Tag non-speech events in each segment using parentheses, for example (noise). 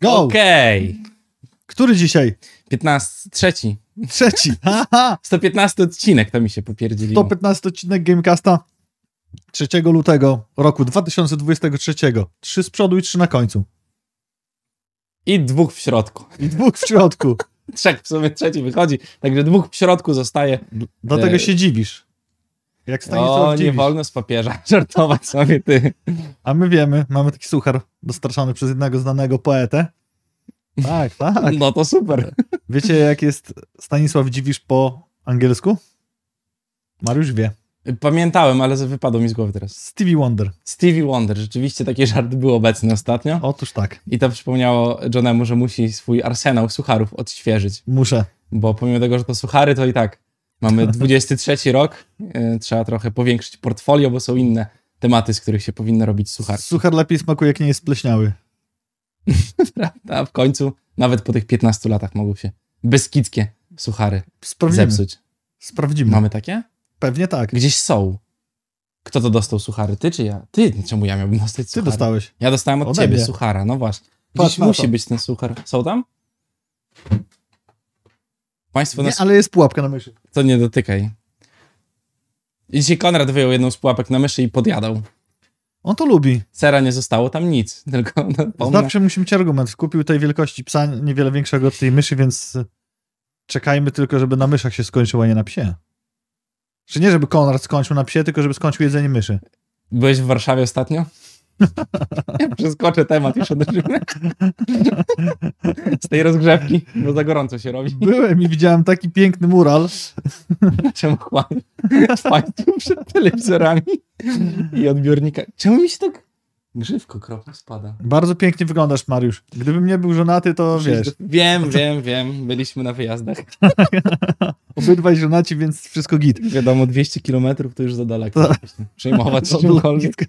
Go! Okej. Okay. Który dzisiaj? 15. Trzeci. Trzeci. (laughs) Aha. 115 odcinek to mi się popierdzili. 115 odcinek Gamecasta 3 lutego roku 2023. Trzy z przodu i trzy na końcu. I dwóch w środku. I dwóch w środku. (laughs) Trzech w sumie trzeci wychodzi, także dwóch w środku zostaje. Dlatego e, się dziwisz. Jak Stanisław O, nie wolno z papieża (laughs) żartować sobie, ty. A my wiemy, mamy taki suchar dostarczony przez jednego znanego poetę. Tak, tak. No to super. Wiecie, jak jest Stanisław Dziwisz po angielsku? Mariusz wie. Pamiętałem, ale wypadło mi z głowy teraz. Stevie Wonder. Stevie Wonder, rzeczywiście taki żart był obecny ostatnio. Otóż tak. I to przypomniało Johnemu, że musi swój arsenał sucharów odświeżyć. Muszę. Bo pomimo tego, że to suchary, to i tak Mamy 23 (laughs) rok, e, trzeba trochę powiększyć portfolio, bo są inne tematy, z których się powinno robić suchar. Suchar lepiej smakuje, jak nie jest spleśniały. (laughs) Prawda, w końcu nawet po tych 15 latach mogą się beskidzkie suchary Sprawdzimy. zepsuć. Sprawdzimy. Mamy takie? Pewnie tak. Gdzieś są. Kto to dostał suchary? Ty czy ja? Ty, czemu ja miałbym dostać suchary? Ty dostałeś. Ja dostałem od Ode ciebie mnie. suchara, no właśnie. Gdzieś Patrz musi być ten suchar. Są tam? Państwo nas... Nie, ale jest pułapka na myszy to nie dotykaj. I dzisiaj Konrad wyjął jedną z pułapek na myszy i podjadał. On to lubi. Sera nie zostało tam nic, (laughs) tylko Zawsze musimy mieć argument. Kupił tej wielkości psa niewiele większego od tej myszy, więc czekajmy tylko, żeby na myszach się skończyło, a nie na psie. Czy nie, żeby Konrad skończył na psie, tylko żeby skończył jedzenie myszy. Byłeś w Warszawie ostatnio? Ja przeskoczę temat już odżywy. Z tej rozgrzewki, bo za gorąco się robi. Byłem i widziałem taki piękny mural. Czemu chłam? Państwu przed telewizorami i odbiornika. Czemu mi się tak grzywko kropla spada? Bardzo pięknie wyglądasz, Mariusz. Gdybym nie był żonaty, to wiesz. Wiem, wiem, wiem. Byliśmy na wyjazdach. (laughs) Obydwaj żonaci, więc wszystko git. Wiadomo, 200 kilometrów to już za daleko. Przejmować czymkolwiek.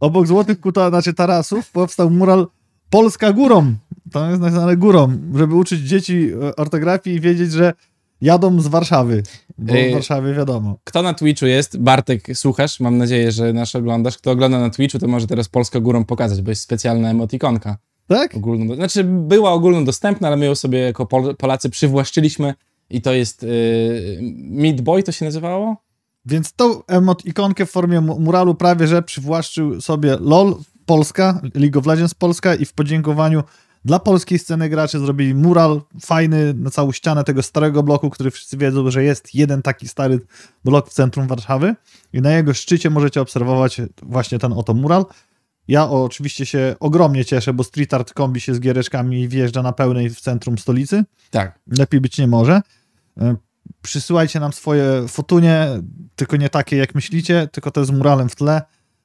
Obok złotych kuta, znaczy tarasów powstał mural Polska górą. Tam jest napisane górą, żeby uczyć dzieci e, ortografii i wiedzieć, że jadą z Warszawy, bo w Warszawie wiadomo. Kto na Twitchu jest? Bartek, słuchasz? Mam nadzieję, że nas oglądasz. Kto ogląda na Twitchu, to może teraz Polska górą pokazać, bo jest specjalna emotikonka. Tak? Ogólno, znaczy była ogólnodostępna, ale my ją sobie jako Polacy przywłaszczyliśmy i to jest... Yy, Meat Boy to się nazywało? Więc tą emot ikonkę w formie muralu prawie że przywłaszczył sobie LOL Polska, League of Legends Polska i w podziękowaniu dla polskiej sceny graczy zrobili mural fajny na całą ścianę tego starego bloku, który wszyscy wiedzą, że jest jeden taki stary blok w centrum Warszawy i na jego szczycie możecie obserwować właśnie ten oto mural. Ja oczywiście się ogromnie cieszę, bo street art kombi się z giereczkami i wjeżdża na pełnej w centrum stolicy. Tak. Lepiej być nie może. E, Przysyłajcie nam swoje fotunie, tylko nie takie jak myślicie, tylko te z muralem w tle.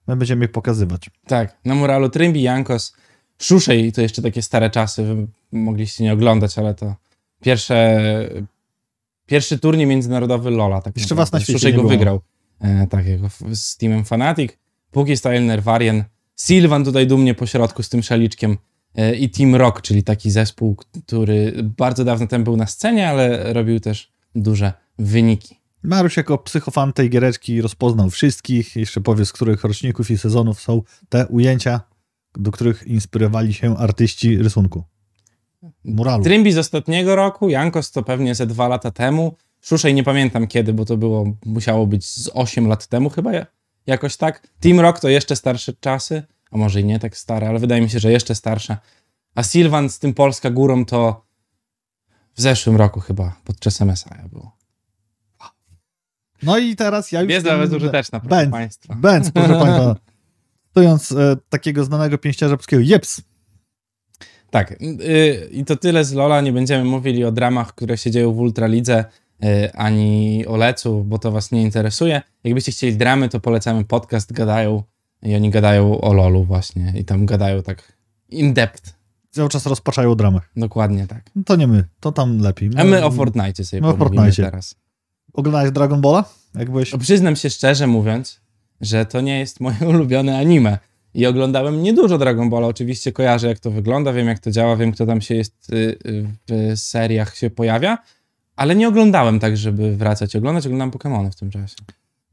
My będziemy je pokazywać. Tak, na muralu Trymbi, Jankos, Szuszej, to jeszcze takie stare czasy, wy mogliście nie oglądać, ale to pierwsze, pierwszy turniej międzynarodowy Lola. Tak jeszcze was na świecie Szuszej go było. wygrał. E, tak, z teamem Fanatic, Puki Style Varian, Silvan tutaj dumnie po środku z tym szaliczkiem e, i Team Rock, czyli taki zespół, który bardzo dawno temu był na scenie, ale robił też duże wyniki. Mariusz jako psychofan tej giereczki rozpoznał wszystkich, jeszcze powie z których roczników i sezonów są te ujęcia, do których inspirowali się artyści rysunku. Muralu. Trymbi z ostatniego roku, Jankos to pewnie ze dwa lata temu, Szuszej nie pamiętam kiedy, bo to było, musiało być z 8 lat temu chyba, jakoś tak. Team Rock to jeszcze starsze czasy, a może i nie tak stare, ale wydaje mi się, że jeszcze starsze. A Silvan z tym Polska górą to w zeszłym roku chyba, podczas MSI było. No i teraz ja już... Jest nawet użyteczna, proszę Benz, Państwa. Benz, proszę (laughs) Państwa. Stojąc e, takiego znanego pięściarza polskiego, jeps. Tak, y, i to tyle z Lola. Nie będziemy mówili o dramach, które się dzieją w Ultralidze, y, ani o Lecu, bo to Was nie interesuje. Jakbyście chcieli dramy, to polecamy podcast Gadają i oni gadają o Lolu właśnie i tam gadają tak in depth cały czas rozpaczają dramę. dramach. Dokładnie tak. No to nie my, to tam lepiej. My, A my o Fortnite sobie my no, o Fortnite. teraz. Oglądałeś Dragon Ball Jak byłeś... No, przyznam się szczerze mówiąc, że to nie jest moje (laughs) ulubione anime. I oglądałem niedużo Dragon Ball oczywiście kojarzę jak to wygląda, wiem jak to działa, wiem kto tam się jest y, y, w seriach się pojawia, ale nie oglądałem tak, żeby wracać oglądać, oglądam Pokémony w tym czasie.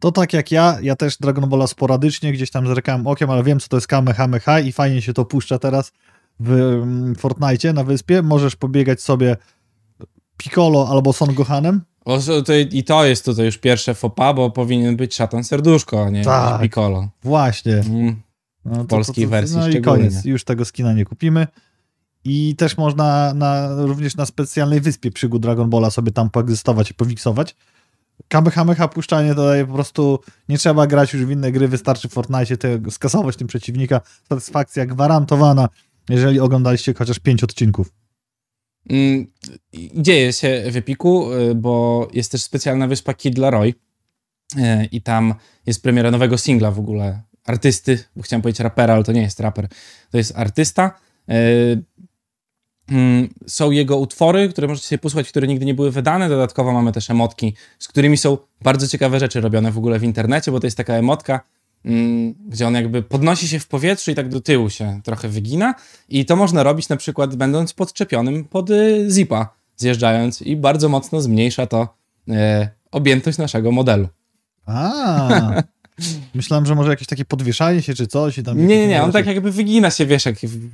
To tak jak ja, ja też Dragon Balla sporadycznie gdzieś tam zerkałem okiem, ale wiem co to jest Kamehameha i fajnie się to puszcza teraz w mm, Fortnite na wyspie, możesz pobiegać sobie Piccolo albo Son Gohanem. O, to, I to jest tutaj już pierwsze fopa, bo powinien być szatan serduszko, a nie tak, Piccolo. Właśnie. Mm. No, w polskiej to, to, no to, wersji No i koniec, już tego skina nie kupimy. I też można na, również na specjalnej wyspie przygód Dragon Balla sobie tam poegzystować i powiksować. Kamehameha puszczanie tutaj po prostu, nie trzeba grać już w inne gry, wystarczy w Fortnite te, skasować tym przeciwnika, satysfakcja gwarantowana, jeżeli oglądaliście chociaż pięć odcinków. Dzieje się w Epiku, y, bo jest też specjalna wyspa Kid Laroi y, i tam jest premiera nowego singla w ogóle artysty, bo chciałem powiedzieć rapera, ale to nie jest raper, to jest artysta. Y, mm, są jego utwory, które możecie sobie posłuchać, które nigdy nie były wydane. Dodatkowo mamy też emotki, z którymi są bardzo ciekawe rzeczy robione w ogóle w internecie, bo to jest taka emotka, Mm, gdzie on jakby podnosi się w powietrzu i tak do tyłu się trochę wygina. I to można robić na przykład będąc podczepionym pod y, zipa, zjeżdżając i bardzo mocno zmniejsza to e, objętość naszego modelu. A. (laughs) Myślałem, że może jakieś takie podwieszanie się czy coś. tam nie, nie, nie, on tak jakby wygina się, wiesz, jak w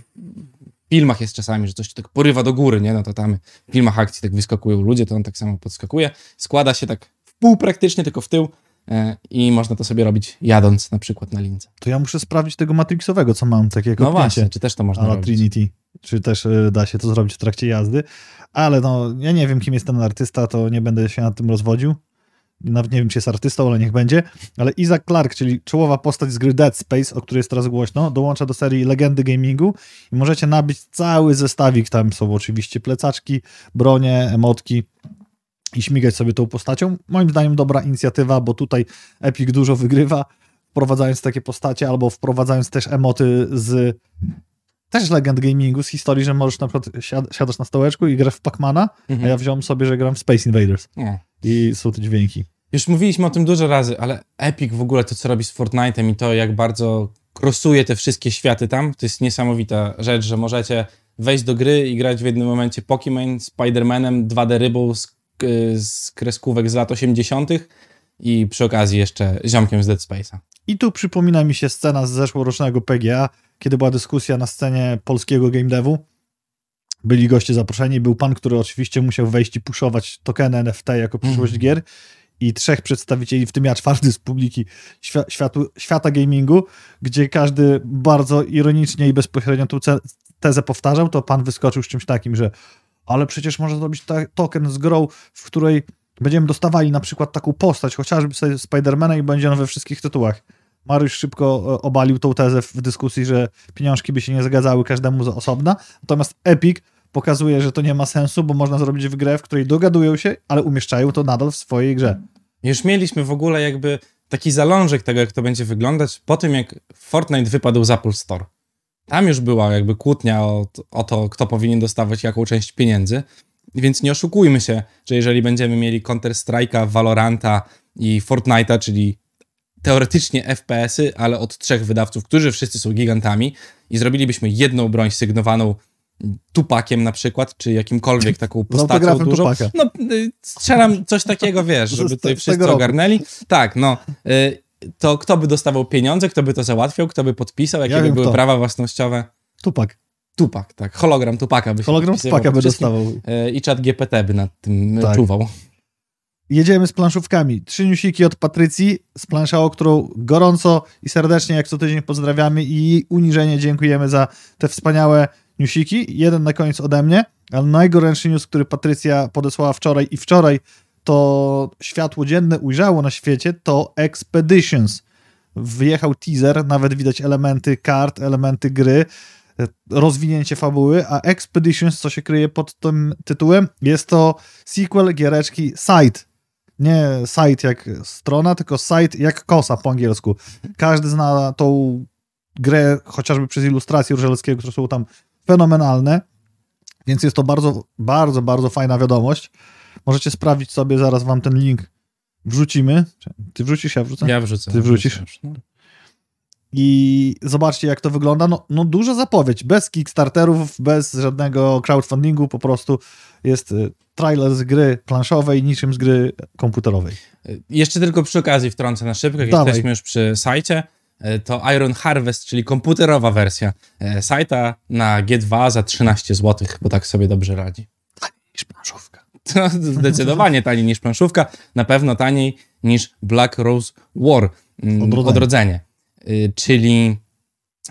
filmach jest czasami, że coś tak porywa do góry, nie? No to tam w filmach akcji tak wyskakują ludzie, to on tak samo podskakuje, składa się tak w pół praktycznie, tylko w tył E, i można to sobie robić jadąc na przykład na lince. To ja muszę sprawdzić tego matrixowego, co mam, takie jak No właśnie, czy też to można robić. Trinity, czy też e, da się to zrobić w trakcie jazdy, ale no, ja nie wiem, kim jest ten artysta, to nie będę się nad tym rozwodził. Nawet nie wiem, czy jest artystą, ale niech będzie. Ale Isaac Clark, czyli czołowa postać z gry Dead Space, o której jest teraz głośno, dołącza do serii Legendy Gamingu i możecie nabyć cały zestawik. Tam są oczywiście plecaczki, bronie, emotki i śmigać sobie tą postacią. Moim zdaniem dobra inicjatywa, bo tutaj Epic dużo wygrywa, wprowadzając takie postacie albo wprowadzając też emoty z też legend gamingu, z historii, że możesz na przykład siad, siadasz na stołeczku i grasz w Pacmana, mhm. a ja wziąłem sobie, że gram w Space Invaders. Nie. I są te dźwięki. Już mówiliśmy o tym dużo razy, ale Epic w ogóle to, co robi z Fortnite'em i to, jak bardzo krosuje te wszystkie światy tam, to jest niesamowita rzecz, że możecie wejść do gry i grać w jednym momencie Pokémon, Spider-Manem, 2D rybą, z z kreskówek z lat 80. i przy okazji jeszcze ziomkiem z Dead Space'a. I tu przypomina mi się scena z zeszłorocznego PGA, kiedy była dyskusja na scenie polskiego game devu. Byli goście zaproszeni, był pan, który oczywiście musiał wejść i puszować tokeny NFT jako mhm. przyszłość mm. gier i trzech przedstawicieli, w tym ja czwarty z publiki świ światu, świata gamingu, gdzie każdy bardzo ironicznie i bezpośrednio tą tezę powtarzał, to pan wyskoczył z czymś takim, że ale przecież można zrobić token z grą, w której będziemy dostawali na przykład taką postać, chociażby sobie Spidermana i będzie on we wszystkich tytułach. Mariusz szybko e, obalił tą tezę w dyskusji, że pieniążki by się nie zgadzały każdemu z osobna, natomiast Epic pokazuje, że to nie ma sensu, bo można zrobić w grę, w której dogadują się, ale umieszczają to nadal w swojej grze. Już mieliśmy w ogóle jakby taki zalążek tego, jak to będzie wyglądać po tym, jak Fortnite wypadł z Apple Store. Tam już była jakby kłótnia o, o to, kto powinien dostawać jaką część pieniędzy. Więc nie oszukujmy się, że jeżeli będziemy mieli Counter-Strike'a, Valoranta i Fortnite'a, czyli teoretycznie FPS-y, ale od trzech wydawców, którzy wszyscy są gigantami i zrobilibyśmy jedną broń sygnowaną Tupakiem na przykład, czy jakimkolwiek (laughs) taką no, postacią dużą. Tupaka. No, y, strzelam coś takiego, wiesz, (laughs) żeby tutaj wszyscy ogarnęli. Tak, no. Y to kto by dostawał pieniądze, kto by to załatwiał, kto by podpisał, jakie ja by były kto. prawa własnościowe? Tupak. Tupak, tak. Hologram Tupaka by Hologram Tupaka by dostawał. E, I czat GPT by nad tym e, tak. czuwał. Jedziemy z planszówkami. Trzy newsiki od Patrycji z plansza, o którą gorąco i serdecznie jak co tydzień pozdrawiamy i uniżenie dziękujemy za te wspaniałe newsiki. Jeden na koniec ode mnie, ale najgorętszy news, który Patrycja podesłała wczoraj i wczoraj to światło dzienne ujrzało na świecie, to Expeditions. Wyjechał teaser, nawet widać elementy kart, elementy gry, rozwinięcie fabuły, a Expeditions, co się kryje pod tym tytułem, jest to sequel giereczki Side. Nie site jak strona, tylko site jak kosa po angielsku. Każdy zna tą grę chociażby przez ilustracje Różelskiego, które są tam fenomenalne, więc jest to bardzo, bardzo, bardzo fajna wiadomość. Możecie sprawdzić sobie, zaraz wam ten link wrzucimy. Ty wrzucisz, ja wrzucę? Ja wrzucę. Ty no, wrzucisz. I zobaczcie, jak to wygląda. No, no duża zapowiedź, bez Kickstarterów, bez żadnego crowdfundingu, po prostu jest y, trailer z gry planszowej, niczym z gry komputerowej. Jeszcze tylko przy okazji wtrącę na szybko, jak Dawaj. jesteśmy już przy sajcie, y, to Iron Harvest, czyli komputerowa wersja y, sajta na G2 za 13 zł, bo tak sobie dobrze radzi. Taniej niż planszów. To zdecydowanie taniej niż planszówka, na pewno taniej niż Black Rose War, mm, Odrodzenie. Odrodzenie. Y, czyli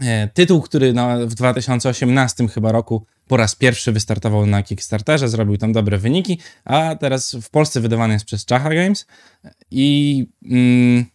e, tytuł, który w 2018 chyba roku po raz pierwszy wystartował na Kickstarterze, zrobił tam dobre wyniki, a teraz w Polsce wydawany jest przez Czacha Games i mm,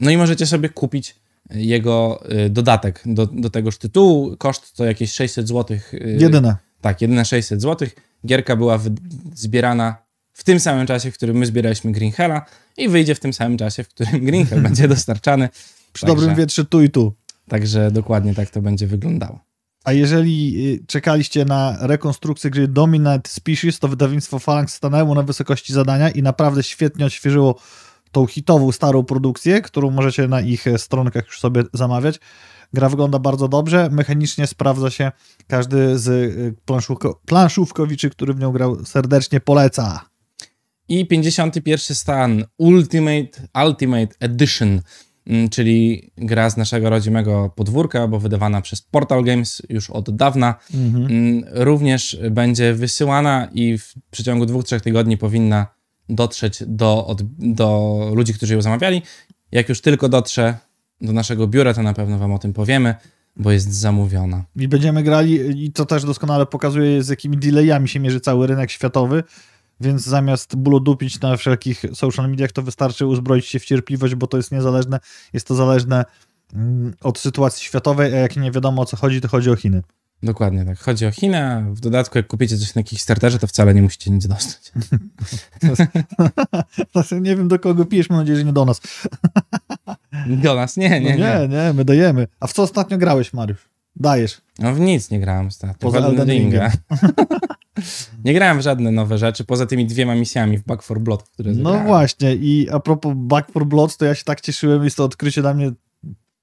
no i możecie sobie kupić e, jego e, dodatek do, do tegoż tytułu. Koszt to jakieś 600 zł. Y, Jedyne. Tak, jedyne 600 zł. Gierka była w, zbierana w tym samym czasie, w którym my zbieraliśmy Greenhella i wyjdzie w tym samym czasie, w którym Greenhell (laughs) będzie dostarczany. Przy także, dobrym wietrze tu i tu. Także dokładnie tak to będzie wyglądało. A jeżeli y, czekaliście na rekonstrukcję gry Dominant Species, to wydawnictwo Phalanx stanęło na wysokości zadania i naprawdę świetnie odświeżyło tą hitową, starą produkcję, którą możecie na ich e, stronkach już sobie zamawiać. Gra wygląda bardzo dobrze, mechanicznie sprawdza się. Każdy z y, planszówko, planszówkowiczy, który w nią grał, serdecznie poleca. I 51 stan Ultimate, Ultimate Edition, mm, czyli gra z naszego rodzimego podwórka, bo wydawana przez Portal Games już od dawna, mhm. Mm, również będzie wysyłana i w przeciągu dwóch, trzech tygodni powinna dotrzeć do, od, do ludzi, którzy ją zamawiali. Jak już tylko dotrze, do naszego biura, to na pewno Wam o tym powiemy, bo jest zamówiona. I będziemy grali, i to też doskonale pokazuje, z jakimi delayami się mierzy cały rynek światowy. Więc zamiast bólu dupić na wszelkich social mediach, to wystarczy uzbroić się w cierpliwość, bo to jest niezależne. Jest to zależne mm, od sytuacji światowej, a jak nie wiadomo o co chodzi, to chodzi o Chiny. Dokładnie tak. Chodzi o Chinę. W dodatku, jak kupicie coś na starterze, to wcale nie musicie nic dostać. (laughs) (laughs) nie wiem, do kogo pijesz, mam nadzieję, że nie do nas. (laughs) Do nas? Nie, no nie, no nie, nie. Nie, my dajemy. A w co ostatnio grałeś, Mariusz? Dajesz. No w nic nie grałem ostatnio. Poza Elden Ringa. (laughs) nie grałem w żadne nowe rzeczy, poza tymi dwiema misjami w Back 4 Blood, które no zagrałem. No właśnie i a propos Back 4 Blood, to ja się tak cieszyłem, jest to odkrycie dla mnie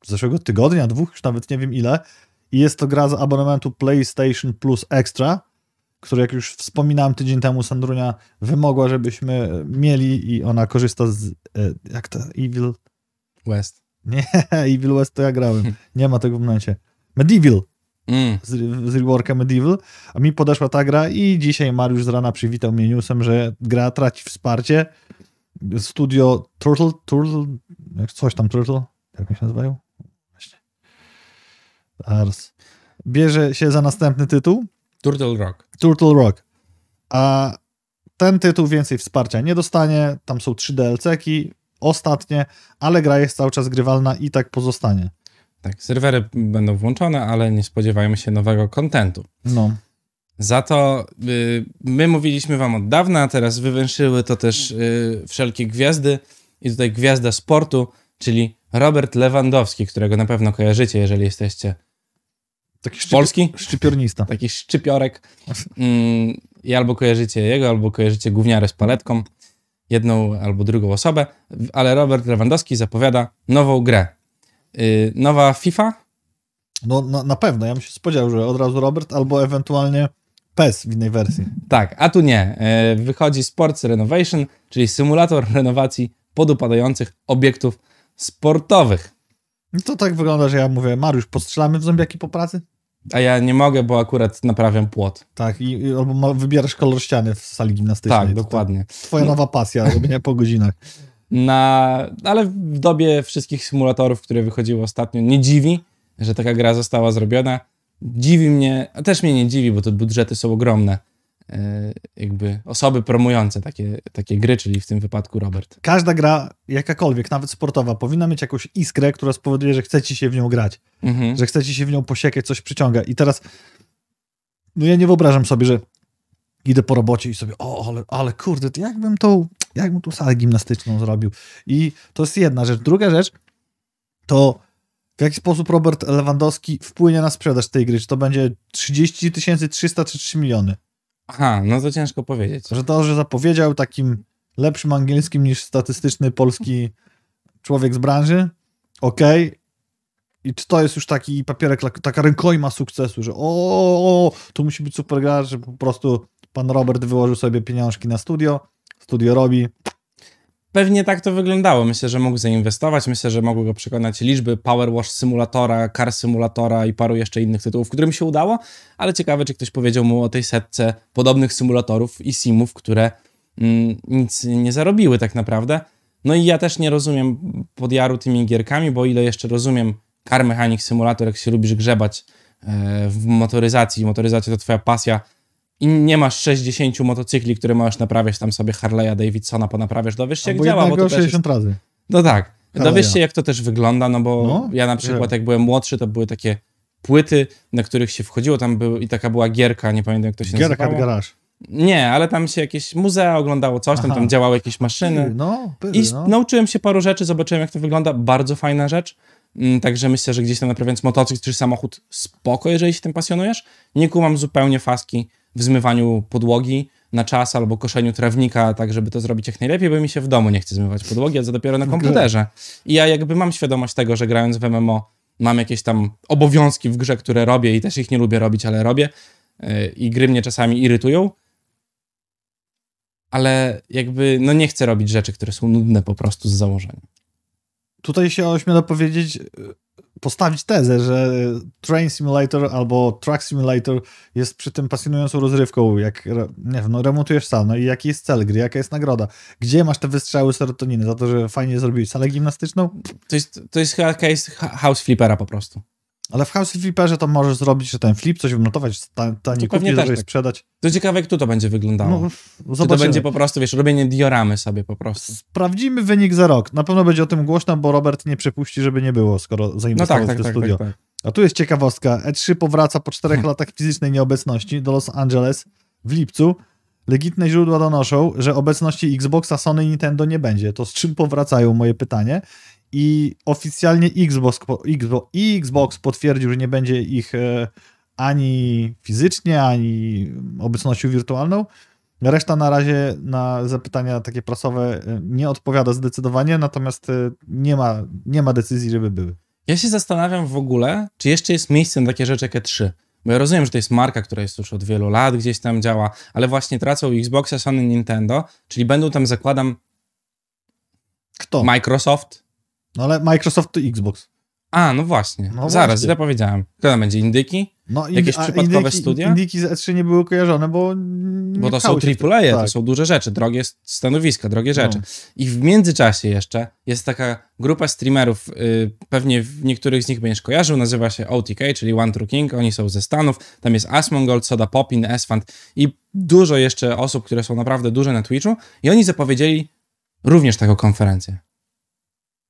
zeszłego tygodnia, dwóch, już nawet nie wiem ile. I jest to gra z abonamentu PlayStation Plus Extra, który jak już wspominałem tydzień temu, Sandrunia wymogła, żebyśmy mieli i ona korzysta z, e, jak to, Evil West. Nie, (laughs) Evil West to ja grałem. Nie ma tego w momencie. Medieval. Mm. Z, z reworka Medieval, a mi podeszła ta gra i dzisiaj Mariusz z rana przywitał mnie newsem, że gra traci wsparcie. Studio Turtle, Turtle, coś tam Turtle, jak mi się nazywają? Właśnie. Ars. Bierze się za następny tytuł. Turtle Rock. Turtle Rock. A ten tytuł więcej wsparcia nie dostanie, tam są trzy DLC-ki, ostatnie, ale gra jest cały czas grywalna i tak pozostanie. Tak, serwery będą włączone, ale nie spodziewajmy się nowego kontentu. No. Za to y, my mówiliśmy wam od dawna, a teraz wywęszyły to też y, wszelkie gwiazdy i tutaj gwiazda sportu, czyli Robert Lewandowski, którego na pewno kojarzycie, jeżeli jesteście Taki szczypi- Polski? Szczypiornista. Taki szczypiorek. Mm, I albo kojarzycie jego, albo kojarzycie gówniarę z paletką jedną albo drugą osobę, ale Robert Lewandowski zapowiada nową grę. Y, nowa FIFA? No na, no, na pewno, ja bym się spodziewał, że od razu Robert albo ewentualnie PES w innej wersji. Tak, a tu nie. Y, wychodzi Sports Renovation, czyli symulator (laughs) renowacji podupadających obiektów sportowych. No to tak wygląda, że ja mówię, Mariusz, postrzelamy w zębiaki po pracy? A ja nie mogę, bo akurat naprawiam płot. Tak, i, i albo ma, wybierasz kolor ściany w sali gimnastycznej. Tak, tak dokładnie. Twoja no. nowa pasja, robienia po godzinach. Na, ale w dobie wszystkich symulatorów, które wychodziły ostatnio, nie dziwi, że taka gra została zrobiona. Dziwi mnie, a też mnie nie dziwi, bo te budżety są ogromne E, jakby osoby promujące takie, takie gry, czyli w tym wypadku Robert. Każda gra, jakakolwiek, nawet sportowa, powinna mieć jakąś iskrę, która spowoduje, że chce ci się w nią grać, mhm. że chce ci się w nią posiekać, coś przyciąga. I teraz, no ja nie wyobrażam sobie, że idę po robocie i sobie, o, ale, ale kurde, to jakbym tą, jakbym tą salę gimnastyczną zrobił. I to jest jedna rzecz. Druga rzecz, to w jaki sposób Robert Lewandowski wpłynie na sprzedaż tej gry? Czy to będzie 30 tysięcy, 300 czy 3 miliony? Aha, no to ciężko powiedzieć. Że to, że zapowiedział takim lepszym angielskim niż statystyczny polski człowiek z branży, okej, okay. I czy to jest już taki papierek, taka rękojma sukcesu, że o, to tu musi być super gra, że po prostu pan Robert wyłożył sobie pieniążki na studio, studio robi, Pewnie tak to wyglądało. Myślę, że mógł zainwestować, myślę, że mogły go przekonać liczby Powerwash, Simulatora, Car Simulatora i paru jeszcze innych tytułów, którym się udało, ale ciekawe, czy ktoś powiedział mu o tej setce podobnych symulatorów i simów, które mm, nic nie zarobiły tak naprawdę. No i ja też nie rozumiem podjaru tymi gierkami, bo ile jeszcze rozumiem Car Mechanic Simulator, jak się lubisz grzebać e, w motoryzacji, motoryzacja to twoja pasja, i nie masz 60 motocykli, które możesz naprawiać tam sobie Harley'a Davidsona, ponaprawiasz, dowiesz jak działa. Bo to 60 jest... razy. No tak. Harley'a. Dowiesz się, jak to też wygląda, no bo no, ja na przykład, jak byłem młodszy, to były takie płyty, na których się wchodziło, tam był, i taka była gierka, nie pamiętam, jak to się Gierka nazywało. garaż. Nie, ale tam się jakieś muzea oglądało, coś tam, tam działały jakieś maszyny. No, pyry, I no. nauczyłem się paru rzeczy, zobaczyłem, jak to wygląda. Bardzo fajna rzecz. Mm, także myślę, że gdzieś tam naprawiając motocykl czy samochód, spoko, jeżeli się tym pasjonujesz. Nie kumam zupełnie faski w zmywaniu podłogi na czas albo koszeniu trawnika, tak żeby to zrobić jak najlepiej, bo mi się w domu nie chce zmywać podłogi, a co dopiero na komputerze. I ja jakby mam świadomość tego, że grając w MMO mam jakieś tam obowiązki w grze, które robię i też ich nie lubię robić, ale robię y, i gry mnie czasami irytują, ale jakby no nie chcę robić rzeczy, które są nudne po prostu z założenia. Tutaj się ośmiela powiedzieć, postawić tezę, że Train Simulator albo truck Simulator jest przy tym pasjonującą rozrywką, jak nie wiem, no remontujesz sam, no i jaki jest cel gry, jaka jest nagroda, gdzie masz te wystrzały serotoniny za to, że fajnie zrobiłeś salę gimnastyczną? To jest, to jest chyba case house flippera po prostu. Ale w House Flipperze to możesz zrobić, że ten flip coś wymnotować, tanie kupić, tak, żeby tak. sprzedać. To ciekawe, jak tu to będzie wyglądało. No, to będzie po prostu, wiesz, robienie dioramy sobie po prostu. Sprawdzimy wynik za rok. Na pewno będzie o tym głośno, bo Robert nie przepuści, żeby nie było, skoro no zainwestował no tak, w tak, to tak, studio. Tak, tak, A tu jest ciekawostka. E3 powraca po czterech (laughs) latach fizycznej nieobecności do Los Angeles w lipcu. Legitne źródła donoszą, że obecności Xboxa, Sony i Nintendo nie będzie. To z czym powracają moje pytanie? i oficjalnie Xbox, Xbox, Xbox potwierdził, że nie będzie ich e, ani fizycznie, ani obecnością wirtualną. Reszta na razie na zapytania takie prasowe e, nie odpowiada zdecydowanie, natomiast e, nie ma, nie ma decyzji, żeby były. Ja się zastanawiam w ogóle, czy jeszcze jest miejsce na takie rzeczy jak E3. Bo ja rozumiem, że to jest marka, która jest już od wielu lat, gdzieś tam działa, ale właśnie tracą Xboxa, Sony, Nintendo, czyli będą tam, zakładam... Kto? Microsoft, no ale Microsoft to Xbox. A, no właśnie. No Zaraz, właśnie. źle powiedziałem. To będzie? Indyki? No, Jakieś przypadkowe indyki, studia? Indyki z E3 nie były kojarzone, bo... Bo to są AAA, tak. to są duże rzeczy, drogie stanowiska, drogie no. rzeczy. No. I w międzyczasie jeszcze jest taka grupa streamerów, y, pewnie w niektórych z nich będziesz kojarzył, nazywa się OTK, czyli One True King, oni są ze Stanów, tam jest Asmongold, Soda Popin, Esfand i dużo jeszcze osób, które są naprawdę duże na Twitchu i oni zapowiedzieli również taką konferencję.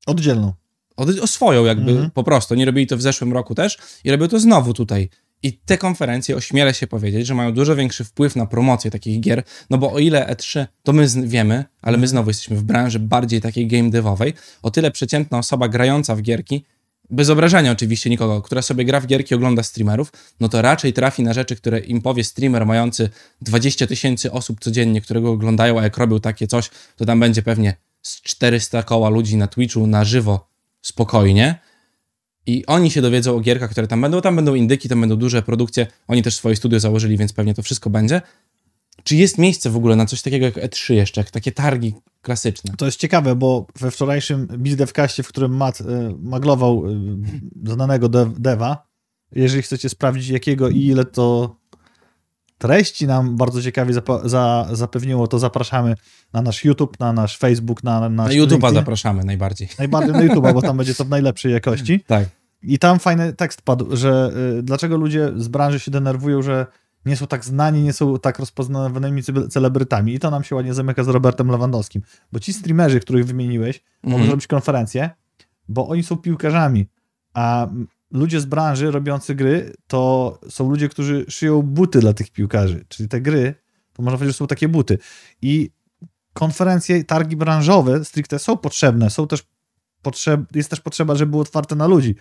Oddzielną. Od, o swoją jakby mhm. po prostu. Nie robili to w zeszłym roku też i robią to znowu tutaj. I te konferencje, ośmielę się powiedzieć, że mają dużo większy wpływ na promocję takich gier, no bo o ile E3 to my wiemy, ale my mhm. znowu jesteśmy w branży bardziej takiej game devowej, o tyle przeciętna osoba grająca w gierki, bez obrażenia oczywiście nikogo, która sobie gra w gierki, ogląda streamerów, no to raczej trafi na rzeczy, które im powie streamer mający 20 tysięcy osób codziennie, którego oglądają, a jak robił takie coś, to tam będzie pewnie z 400 koła ludzi na Twitchu na żywo spokojnie i oni się dowiedzą o gierkach, które tam będą. Tam będą indyki, tam będą duże produkcje. Oni też swoje studio założyli, więc pewnie to wszystko będzie. Czy jest miejsce w ogóle na coś takiego jak E3 jeszcze, jak takie targi klasyczne? To jest ciekawe, bo we wczorajszym BizDevCastie, w którym Matt y, maglował y, znanego dev, deva, jeżeli chcecie sprawdzić jakiego i ile to treści nam bardzo ciekawie za, zapewniło, to zapraszamy na nasz YouTube, na nasz Facebook, na, na nasz. Na YouTube'a zapraszamy najbardziej. Najbardziej na YouTube'a, bo tam (laughs) będzie to w najlepszej jakości. Tak. I tam fajny tekst padł, że y, dlaczego ludzie z branży się denerwują, że nie są tak znani, nie są tak rozpoznawanymi celebrytami. I to nam się ładnie zamyka z Robertem Lewandowskim. Bo ci streamerzy, których wymieniłeś, mm. mogą mhm. zrobić konferencję, bo oni są piłkarzami. A ludzie z branży robiący gry to są ludzie, którzy szyją buty dla tych piłkarzy. Czyli te gry, to można powiedzieć, że są takie buty. I konferencje, targi branżowe stricte są potrzebne, są też potrzeb, jest też potrzeba, żeby były otwarte na ludzi.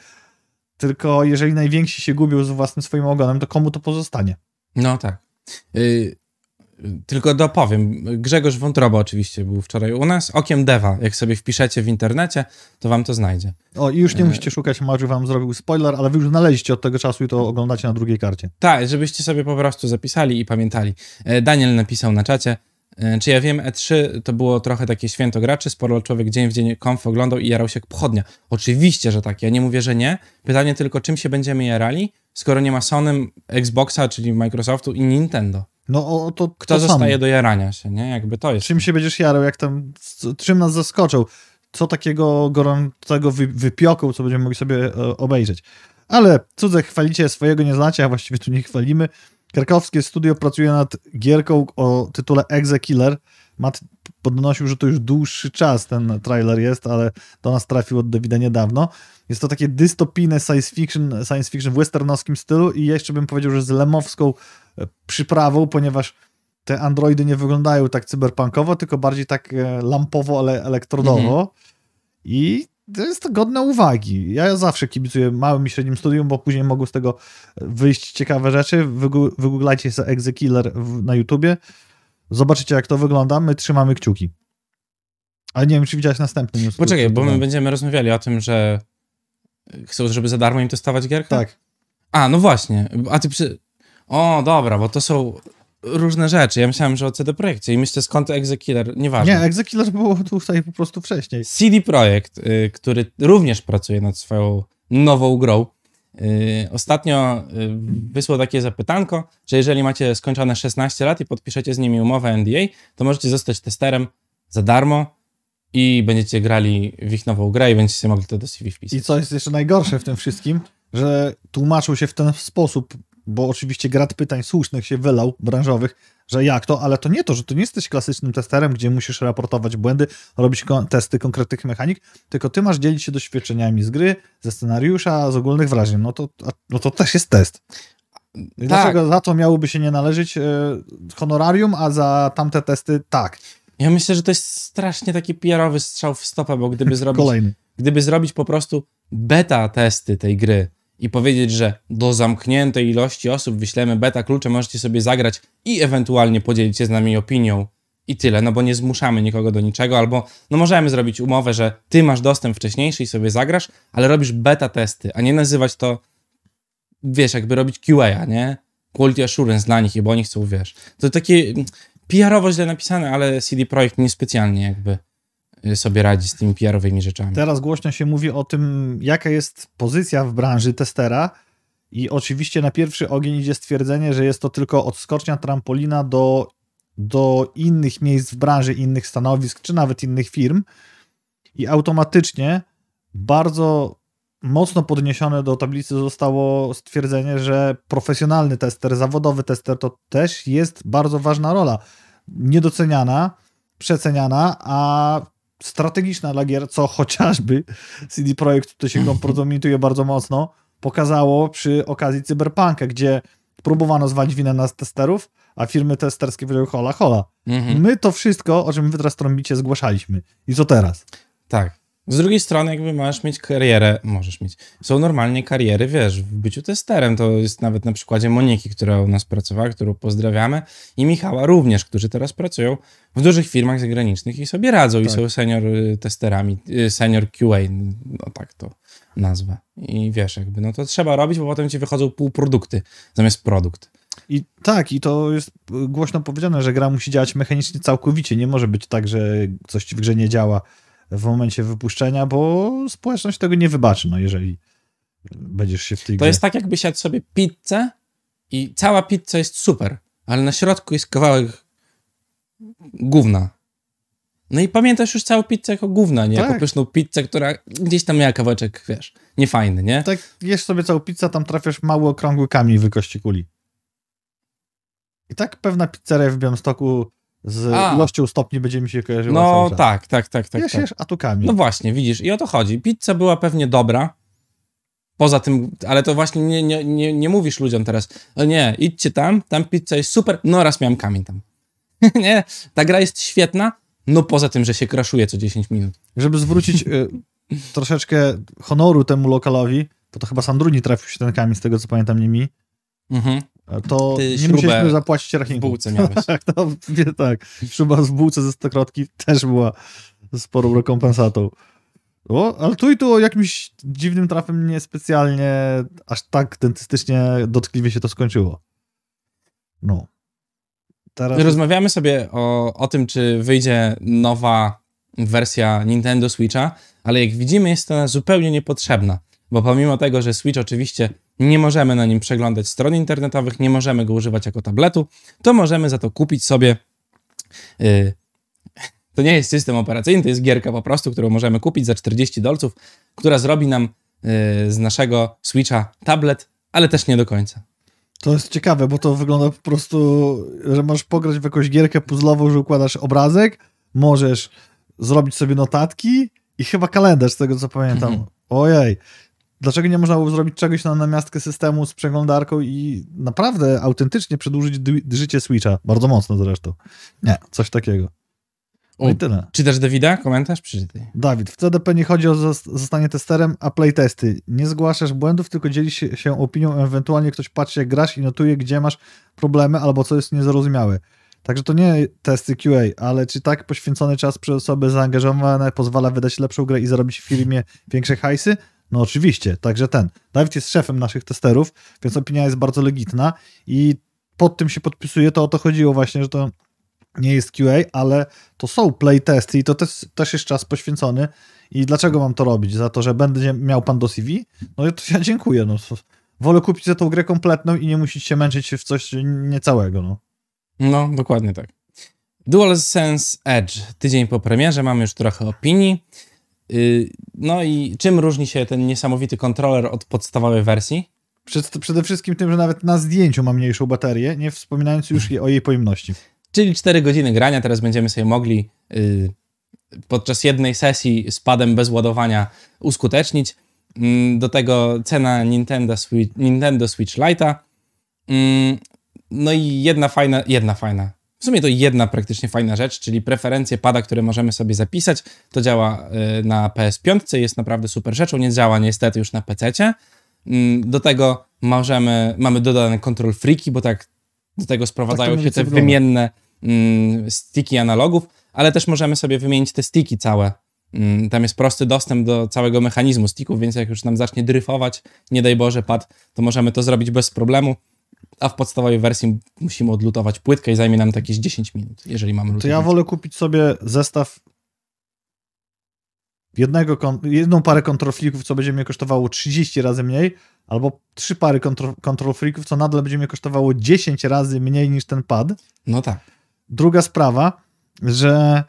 Tylko jeżeli najwięksi się gubią z własnym swoim ogonem, to komu to pozostanie? No tak. Y, tylko dopowiem. Grzegorz Wątroba oczywiście był wczoraj u nas. Okiem Deva. Jak sobie wpiszecie w internecie, to wam to znajdzie. O, i już nie e, musicie szukać, Mariusz wam zrobił spoiler, ale wy już znaleźliście od tego czasu i to oglądacie na drugiej karcie. Tak, żebyście sobie po prostu zapisali i pamiętali. E, Daniel napisał na czacie, e, czy ja wiem, E3 to było trochę takie święto graczy, sporo człowiek dzień w dzień konf oglądał i jarał się jak pochodnia. Oczywiście, że tak, ja nie mówię, że nie. Pytanie tylko, czym się będziemy jarali, skoro nie ma Sony, Xboxa, czyli Microsoftu i Nintendo. No o, to Kto to zostaje do jarania się, nie? Jakby to jest. Czym się będziesz jarał, jak tam, czym nas zaskoczył? Co takiego gorącego wy, wypioku, co będziemy mogli sobie e, obejrzeć? Ale cudze chwalicie, swojego nie znacie, a właściwie tu nie chwalimy. Krakowskie studio pracuje nad gierką o tytule Exe Killer. Matt podnosił, że to już dłuższy czas ten trailer jest, ale do nas trafił od Dawida niedawno. Jest to takie dystopijne science fiction, science fiction w westernowskim stylu i jeszcze bym powiedział, że z lemowską przyprawą, ponieważ te androidy nie wyglądają tak cyberpunkowo, tylko bardziej tak e, lampowo, ale elektrodowo. Mhm. I to jest to godne uwagi. Ja zawsze kibicuję małym i średnim studium, bo później mogą z tego wyjść ciekawe rzeczy. Wygooglajcie sobie Exekiller na YouTubie. Zobaczycie, jak to wygląda. My trzymamy kciuki. Ale nie wiem, czy widziałeś następny news. Poczekaj, bo my będziemy rozmawiali o tym, że chcą, żeby za darmo im testować gierkę? Tak. A, no właśnie. A ty przy... O, dobra, bo to są różne rzeczy. Ja myślałem, że o CD Projekcie i myślę skąd Exekiller, nieważne. Nie, Exekiller było tutaj po prostu wcześniej. CD Projekt, y, który również pracuje nad swoją nową grą, y, ostatnio y, wysłał takie zapytanko, że jeżeli macie skończone 16 lat i podpiszecie z nimi umowę NDA, to możecie zostać testerem za darmo i będziecie grali w ich nową grę i będziecie mogli to do CV wpisać. I co jest jeszcze najgorsze w tym wszystkim, że tłumaczył się w ten sposób bo oczywiście grad pytań słusznych się wylał, branżowych, że jak to, ale to nie to, że ty nie jesteś klasycznym testerem, gdzie musisz raportować błędy, robić kon testy konkretnych mechanik, tylko ty masz dzielić się doświadczeniami z gry, ze scenariusza, z ogólnych wrażeń. No to, a, no to też jest test. Tak. Dlaczego za to miałoby się nie należeć e, honorarium, a za tamte testy tak? Ja myślę, że to jest strasznie taki pr strzał w stopę, bo gdyby (laughs) zrobić, gdyby zrobić po prostu beta testy tej gry, i powiedzieć, że do zamkniętej ilości osób wyślemy beta klucze, możecie sobie zagrać i ewentualnie podzielić się z nami opinią i tyle, no bo nie zmuszamy nikogo do niczego, albo no możemy zrobić umowę, że ty masz dostęp wcześniejszy i sobie zagrasz, ale robisz beta testy, a nie nazywać to, wiesz, jakby robić QA, nie? Quality Assurance dla nich, bo oni chcą, wiesz. To takie PR-owo źle napisane, ale CD Projekt niespecjalnie jakby sobie radzi z tymi PR-owymi rzeczami. Teraz głośno się mówi o tym, jaka jest pozycja w branży testera. I oczywiście na pierwszy ogień idzie stwierdzenie, że jest to tylko odskocznia trampolina do, do innych miejsc w branży, innych stanowisk, czy nawet innych firm. I automatycznie bardzo mocno podniesione do tablicy zostało stwierdzenie, że profesjonalny tester, zawodowy tester to też jest bardzo ważna rola. Niedoceniana, przeceniana, a strategiczna dla gier, co chociażby CD Projekt, tutaj się kompromituje (laughs) bardzo mocno, pokazało przy okazji Cyberpunka, gdzie próbowano zwalić winę na testerów, a firmy testerskie powiedziały hola, hola. Mhm. My to wszystko, o czym wy teraz trąbicie, zgłaszaliśmy. I co teraz? Tak. Z drugiej strony, jakby masz mieć karierę, możesz mieć. Są normalnie kariery, wiesz, w byciu testerem. To jest nawet na przykładzie Moniki, która u nas pracowała, którą pozdrawiamy, i Michała również, którzy teraz pracują w dużych firmach zagranicznych i sobie radzą tak. i są senior y, testerami, y, senior QA, no tak to nazwę. I wiesz, jakby, no to trzeba robić, bo potem ci wychodzą półprodukty zamiast produkt. I tak, i to jest y, głośno powiedziane, że gra musi działać mechanicznie całkowicie. Nie może być tak, że coś w grze nie działa w momencie wypuszczenia, bo społeczność tego nie wybaczy, no jeżeli będziesz się w tej To grze... jest tak, jakbyś jadł sobie pizzę i cała pizza jest super, ale na środku jest kawałek gówna. No i pamiętasz już całą pizzę jako gówna, nie? Tak. Jako pyszną pizzę, która gdzieś tam miała kawałeczek, wiesz, niefajny, nie? Tak, jesz sobie całą pizzę, tam trafiasz mały, okrągły kamień w kości kuli. I tak pewna pizzeria w Białymstoku z a. ilością stopni będzie mi się kojarzyło No tak, tak, tak, tak. Jesz, tak. atukami. No właśnie, widzisz, i o to chodzi. Pizza była pewnie dobra, poza tym, ale to właśnie nie, nie, nie, nie mówisz ludziom teraz, o nie, idźcie tam, tam pizza jest super, no raz miałem kamień tam. (laughs) nie, ta gra jest świetna, no poza tym, że się kraszuje co 10 minut. Żeby zwrócić y, (laughs) troszeczkę honoru temu lokalowi, bo to chyba Sandruni trafił się ten kamień, z tego co pamiętam, nie mi, mhm to nie musieliśmy zapłacić rachunku. W bułce miałeś. (laughs) Tak, to, tak, szuba w bułce ze stokrotki też była sporą rekompensatą. O, ale tu i tu jakimś dziwnym trafem niespecjalnie aż tak dentystycznie dotkliwie się to skończyło. No. Teraz... Rozmawiamy sobie o, o tym, czy wyjdzie nowa wersja Nintendo Switcha, ale jak widzimy, jest ona zupełnie niepotrzebna, bo pomimo tego, że Switch oczywiście nie możemy na nim przeglądać stron internetowych, nie możemy go używać jako tabletu, to możemy za to kupić sobie. Yy, (laughs) to nie jest system operacyjny, to jest gierka po prostu, którą możemy kupić za 40 dolców, która zrobi nam yy, z naszego Switcha tablet, ale też nie do końca. To jest ciekawe, bo to wygląda po prostu, że masz pograć w jakąś gierkę puzzlową, że układasz obrazek, możesz zrobić sobie notatki i chyba kalendarz, z tego co pamiętam. Mhm. Ojej, Dlaczego nie można było zrobić czegoś na namiastkę systemu z przeglądarką i naprawdę autentycznie przedłużyć życie Switcha? Bardzo mocno zresztą. Nie, coś takiego. No o, i tyle. Czytasz Dawida? Komentarz? Przeczytaj. Dawid, w CDP nie chodzi o zostanie testerem, a playtesty. Nie zgłaszasz błędów, tylko dzielisz się opinią, ewentualnie ktoś patrzy jak grasz i notuje, gdzie masz problemy albo co jest niezrozumiałe. Także to nie testy QA, ale czy tak poświęcony czas przez osoby zaangażowane pozwala wydać lepszą grę i zarobić w firmie większe hajsy? No oczywiście, także ten. Dawid jest szefem naszych testerów, więc opinia jest bardzo legitna i pod tym się podpisuje, to o to chodziło właśnie, że to nie jest QA, ale to są playtesty i to też, też jest czas poświęcony. I dlaczego mam to robić? Za to, że będę miał pan do CV? No to ja dziękuję. No. Wolę kupić za tą grę kompletną i nie musić się męczyć w coś niecałego. No, no dokładnie tak. DualSense Edge. Tydzień po premierze mamy już trochę opinii. Y, no i czym różni się ten niesamowity kontroler od podstawowej wersji? przede wszystkim tym, że nawet na zdjęciu ma mniejszą baterię, nie wspominając już o jej pojemności. Czyli 4 godziny grania, teraz będziemy sobie mogli yy, podczas jednej sesji z padem bez ładowania uskutecznić. Yy, do tego cena Nintendo Switch, Nintendo Switch Lite'a. Yy, no i jedna fajna, jedna fajna, w sumie to jedna praktycznie fajna rzecz, czyli preferencje pada, które możemy sobie zapisać. To działa y, na PS5, jest naprawdę super rzeczą, nie działa niestety już na PC. -cie. Mm, do tego możemy, mamy dodane kontrol freaki, bo tak do tego sprowadzają tak się te wymienne mm, stiki analogów, ale też możemy sobie wymienić te stiki całe. Mm, tam jest prosty dostęp do całego mechanizmu stików, więc jak już nam zacznie dryfować, nie daj Boże, pad, to możemy to zrobić bez problemu a w podstawowej wersji musimy odlutować płytkę i zajmie nam to jakieś 10 minut, jeżeli mamy lutować. To ja wolę kupić sobie zestaw jednego, jedną parę control flików, co będzie mnie kosztowało 30 razy mniej, albo trzy pary control, co nadal będzie mnie kosztowało 10 razy mniej niż ten pad. No tak. Druga sprawa, że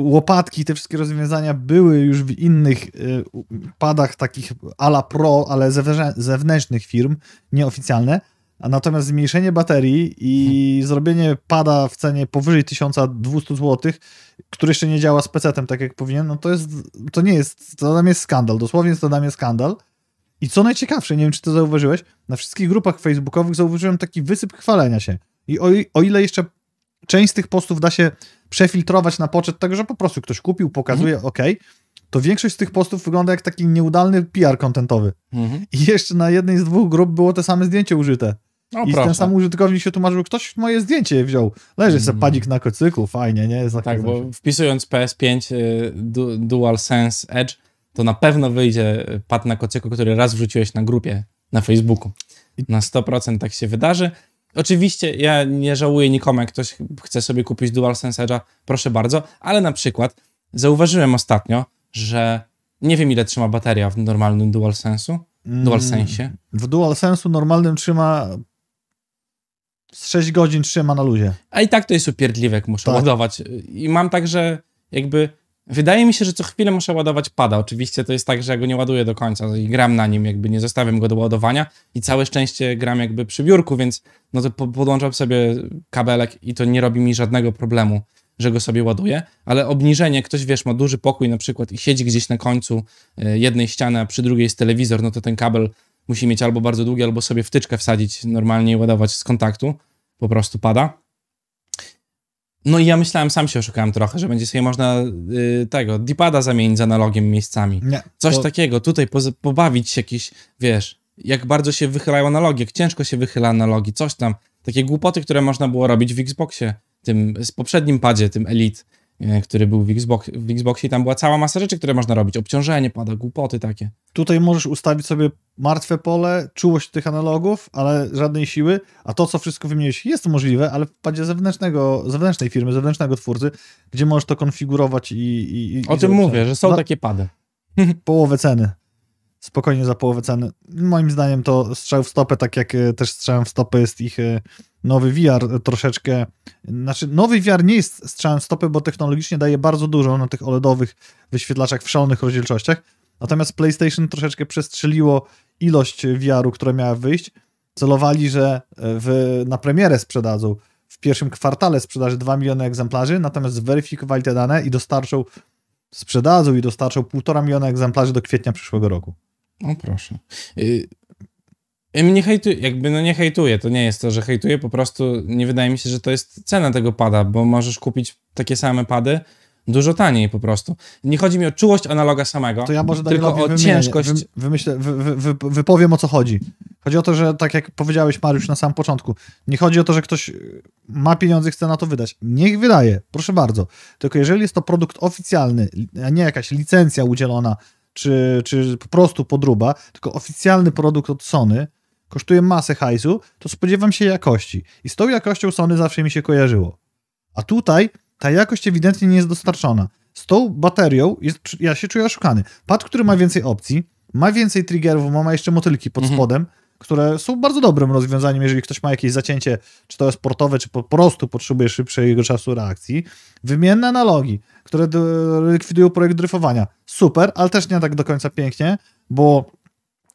łopatki, te wszystkie rozwiązania były już w innych y, padach takich ala pro, ale zewnętrznych firm, nieoficjalne. A natomiast zmniejszenie baterii i hmm. zrobienie pada w cenie powyżej 1200 zł, który jeszcze nie działa z pc tak jak powinien, no to jest, to nie jest, to dla mnie jest skandal, dosłownie to dla mnie skandal. I co najciekawsze, nie wiem czy to zauważyłeś, na wszystkich grupach facebookowych zauważyłem taki wysyp chwalenia się. I o, o ile jeszcze część z tych postów da się przefiltrować na poczet tego, że po prostu ktoś kupił, pokazuje, mhm. ok, to większość z tych postów wygląda jak taki nieudalny PR kontentowy. Mhm. I jeszcze na jednej z dwóch grup było te same zdjęcie użyte. No, I proszę. ten sam użytkownik się tłumaczył, ktoś moje zdjęcie wziął. Leży mm. sobie mhm. padzik na kocyku, fajnie, nie? Zakazam tak, bo wpisując PS5 y, du, DualSense Edge, to na pewno wyjdzie pad na kocyku, który raz wrzuciłeś na grupie na Facebooku. Na 100% tak się wydarzy. Oczywiście ja nie żałuję nikomu, jak ktoś chce sobie kupić DualSense Edge'a, proszę bardzo, ale na przykład zauważyłem ostatnio, że nie wiem ile trzyma bateria w normalnym DualSense'u, mm, DualSense'ie. W DualSense'u normalnym trzyma z 6 godzin trzyma na luzie. A i tak to jest upierdliwek, muszę tak. ładować. I mam także jakby Wydaje mi się, że co chwilę muszę ładować pada. Oczywiście to jest tak, że ja go nie ładuję do końca i gram na nim, jakby nie zostawiam go do ładowania i całe szczęście gram jakby przy biurku, więc no to podłączam sobie kabelek i to nie robi mi żadnego problemu, że go sobie ładuję, ale obniżenie, ktoś wiesz, ma duży pokój na przykład i siedzi gdzieś na końcu e, jednej ściany, a przy drugiej jest telewizor, no to ten kabel musi mieć albo bardzo długi, albo sobie wtyczkę wsadzić normalnie i ładować z kontaktu, po prostu pada. No i ja myślałem, sam się oszukałem trochę, że będzie sobie można y, tego, dipada zamienić z analogiem miejscami. Nie, Coś to... takiego, tutaj pobawić się jakiś, wiesz, jak bardzo się wychylają analogie, jak ciężko się wychyla analogi, coś tam. Takie głupoty, które można było robić w Xboxie, tym z poprzednim padzie, tym Elite, E, który był w, Xbox, w Xboxie i tam była cała masa rzeczy, które można robić. Obciążenie pada, głupoty takie. Tutaj możesz ustawić sobie martwe pole, czułość tych analogów, ale żadnej siły, a to, co wszystko wymieniłeś, jest możliwe, ale w padzie zewnętrznego, zewnętrznej firmy, zewnętrznego twórcy, gdzie możesz to konfigurować i... i, i o czym mówię, że są takie pady. Połowę ceny spokojnie za połowę ceny. Moim zdaniem to strzał w stopę, tak jak e, też strzałem w stopę jest ich e, nowy VR troszeczkę. Znaczy, nowy VR nie jest strzałem w stopę, bo technologicznie daje bardzo dużo na tych OLEDowych wyświetlaczach w szalonych rozdzielczościach. Natomiast PlayStation troszeczkę przestrzeliło ilość VR-u, która miała wyjść. Celowali, że e, w, na premierę sprzedadzą w pierwszym kwartale sprzedaży 2 miliony egzemplarzy, natomiast zweryfikowali te dane i dostarczą, sprzedadzą i dostarczą 1,5 miliona egzemplarzy do kwietnia przyszłego roku. No proszę. Y, mnie hejtuję, jakby no nie hejtuję, to nie jest to, że hejtuję, po prostu nie wydaje mi się, że to jest cena tego pada, bo możesz kupić takie same pady dużo taniej po prostu. Nie chodzi mi o czułość analoga samego, to ja może tylko o ciężkość. Wy, wymyślę, wy, wy, wypowiem o co chodzi. Chodzi o to, że tak jak powiedziałeś Mariusz na samym początku, nie chodzi o to, że ktoś ma pieniądze i chce na to wydać. Niech wydaje, proszę bardzo. Tylko jeżeli jest to produkt oficjalny, a nie jakaś licencja udzielona czy, czy po prostu podruba, tylko oficjalny produkt od Sony kosztuje masę hajsu, to spodziewam się jakości. I z tą jakością Sony zawsze mi się kojarzyło. A tutaj ta jakość ewidentnie nie jest dostarczona. Z tą baterią jest, ja się czuję oszukany. Pad, który ma więcej opcji, ma więcej triggerów, ma jeszcze motylki pod mhm. spodem, które są bardzo dobrym rozwiązaniem, jeżeli ktoś ma jakieś zacięcie, czy to jest portowe, czy po prostu potrzebuje szybszego czasu reakcji. Wymienne analogi które likwidują projekt dryfowania. Super, ale też nie tak do końca pięknie, bo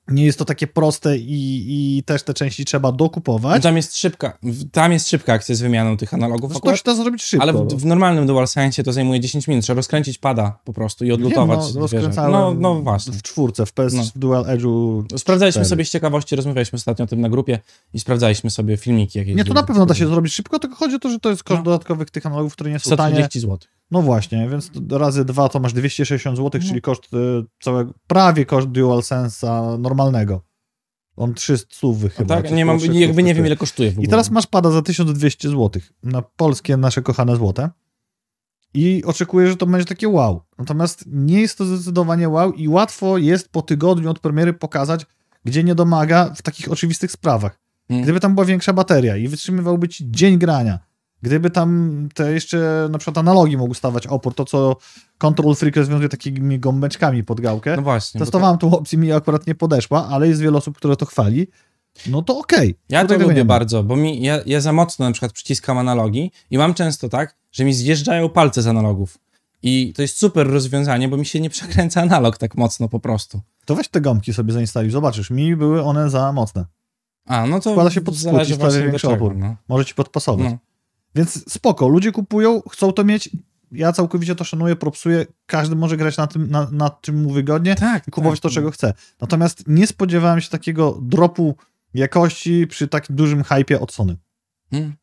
nie jest to takie proste i, i też te części trzeba dokupować. Tam jest szybka, tam jest szybka akcja z wymianą tych analogów. to się da zrobić szybko. Ale w, no. w normalnym DualSense to zajmuje 10 minut, trzeba rozkręcić pada po prostu i odlutować. Wiem, no, no, no właśnie. W czwórce, w PS no. w Dual Edge'u Sprawdzaliśmy 4. sobie z ciekawości, rozmawialiśmy ostatnio o tym na grupie i sprawdzaliśmy sobie filmiki. jakieś. nie, to na pewno da się zrobić szybko, tylko chodzi o to, że to jest koszt no. dodatkowych tych analogów, które nie są tanie. 130 zł. No właśnie, więc razy dwa to masz 260 zł, mhm. czyli koszt y, całego, prawie koszt DualSense'a normalnego. On 300 chyba. Tak, nie mam, jakby nie wiem ile kosztuje. I teraz masz pada za 1200 zł na polskie nasze kochane złote i oczekuję, że to będzie takie wow. Natomiast nie jest to zdecydowanie wow i łatwo jest po tygodniu od premiery pokazać, gdzie nie domaga w takich oczywistych sprawach. Mhm. Gdyby tam była większa bateria i wytrzymywałby ci dzień grania, Gdyby tam te jeszcze na przykład analogi mogły stawać opór, to co Control Freak rozwiązuje takimi gąbeczkami pod gałkę. No właśnie. Testowałem to... tą opcję, mi akurat nie podeszła, ale jest wiele osób, które to chwali. No to okej. Okay. Ja to lubię bardzo, bo mi, ja, ja za mocno na przykład przyciskam analogi i mam często tak, że mi zjeżdżają palce z analogów. I to jest super rozwiązanie, bo mi się nie przekręca analog tak mocno po prostu. To weź te gąbki sobie zainstaluj, zobaczysz. Mi były one za mocne. A, no to Składa się pod spód i większy opór. No. Może ci podpasować. No. Więc spoko, ludzie kupują, chcą to mieć. Ja całkowicie to szanuję, propsuję. Każdy może grać na tym, na, na czym mu wygodnie tak, i kupować tak, to, no. czego chce. Natomiast nie spodziewałem się takiego dropu jakości przy tak dużym hypie od Sony. Hmm.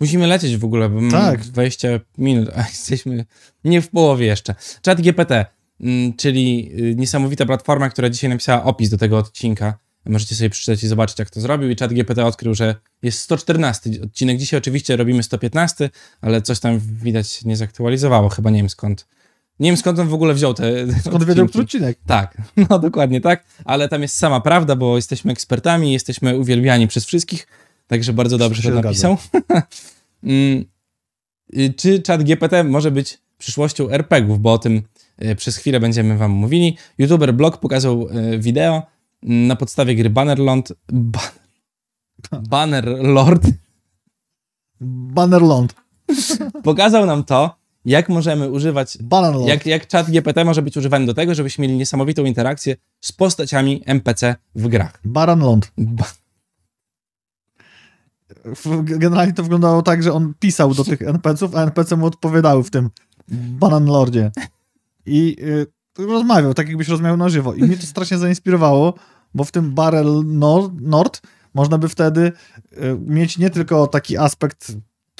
Musimy lecieć w ogóle, bo tak. 20 minut, a jesteśmy nie w połowie jeszcze. Chat GPT, mm, czyli y, niesamowita platforma, która dzisiaj napisała opis do tego odcinka Możecie sobie przeczytać i zobaczyć, jak to zrobił. I czat GPT odkrył, że jest 114 odcinek. Dzisiaj oczywiście robimy 115, ale coś tam widać nie zaktualizowało. Chyba nie wiem skąd. Nie wiem skąd on w ogóle wziął te. Skąd wiedział odcinek? Tak, (laughs) no dokładnie tak, ale tam jest sama prawda, bo jesteśmy ekspertami, jesteśmy uwielbiani przez wszystkich, także bardzo dobrze to napisał. (laughs) Mm, y, czy czat GPT może być przyszłością RPGów, bo o tym y, przez chwilę będziemy Wam mówili. YouTuber Blog pokazał y, wideo na podstawie gry Bannerland. Ba (laughs) Bannerlord. Bannerland. Pokazał nam to, jak możemy używać. Bannerlord. Jak, jak czat GPT może być używany do tego, żebyśmy mieli niesamowitą interakcję z postaciami NPC w grach. Baranlond. Ba Generalnie to wyglądało tak, że on pisał do tych NPC-ów, a NPC mu odpowiadały w tym Banan Lordzie. I y rozmawiał, tak jakbyś rozmawiał na żywo. I mnie to strasznie zainspirowało, bo w tym Barrel Nord można by wtedy y, mieć nie tylko taki aspekt,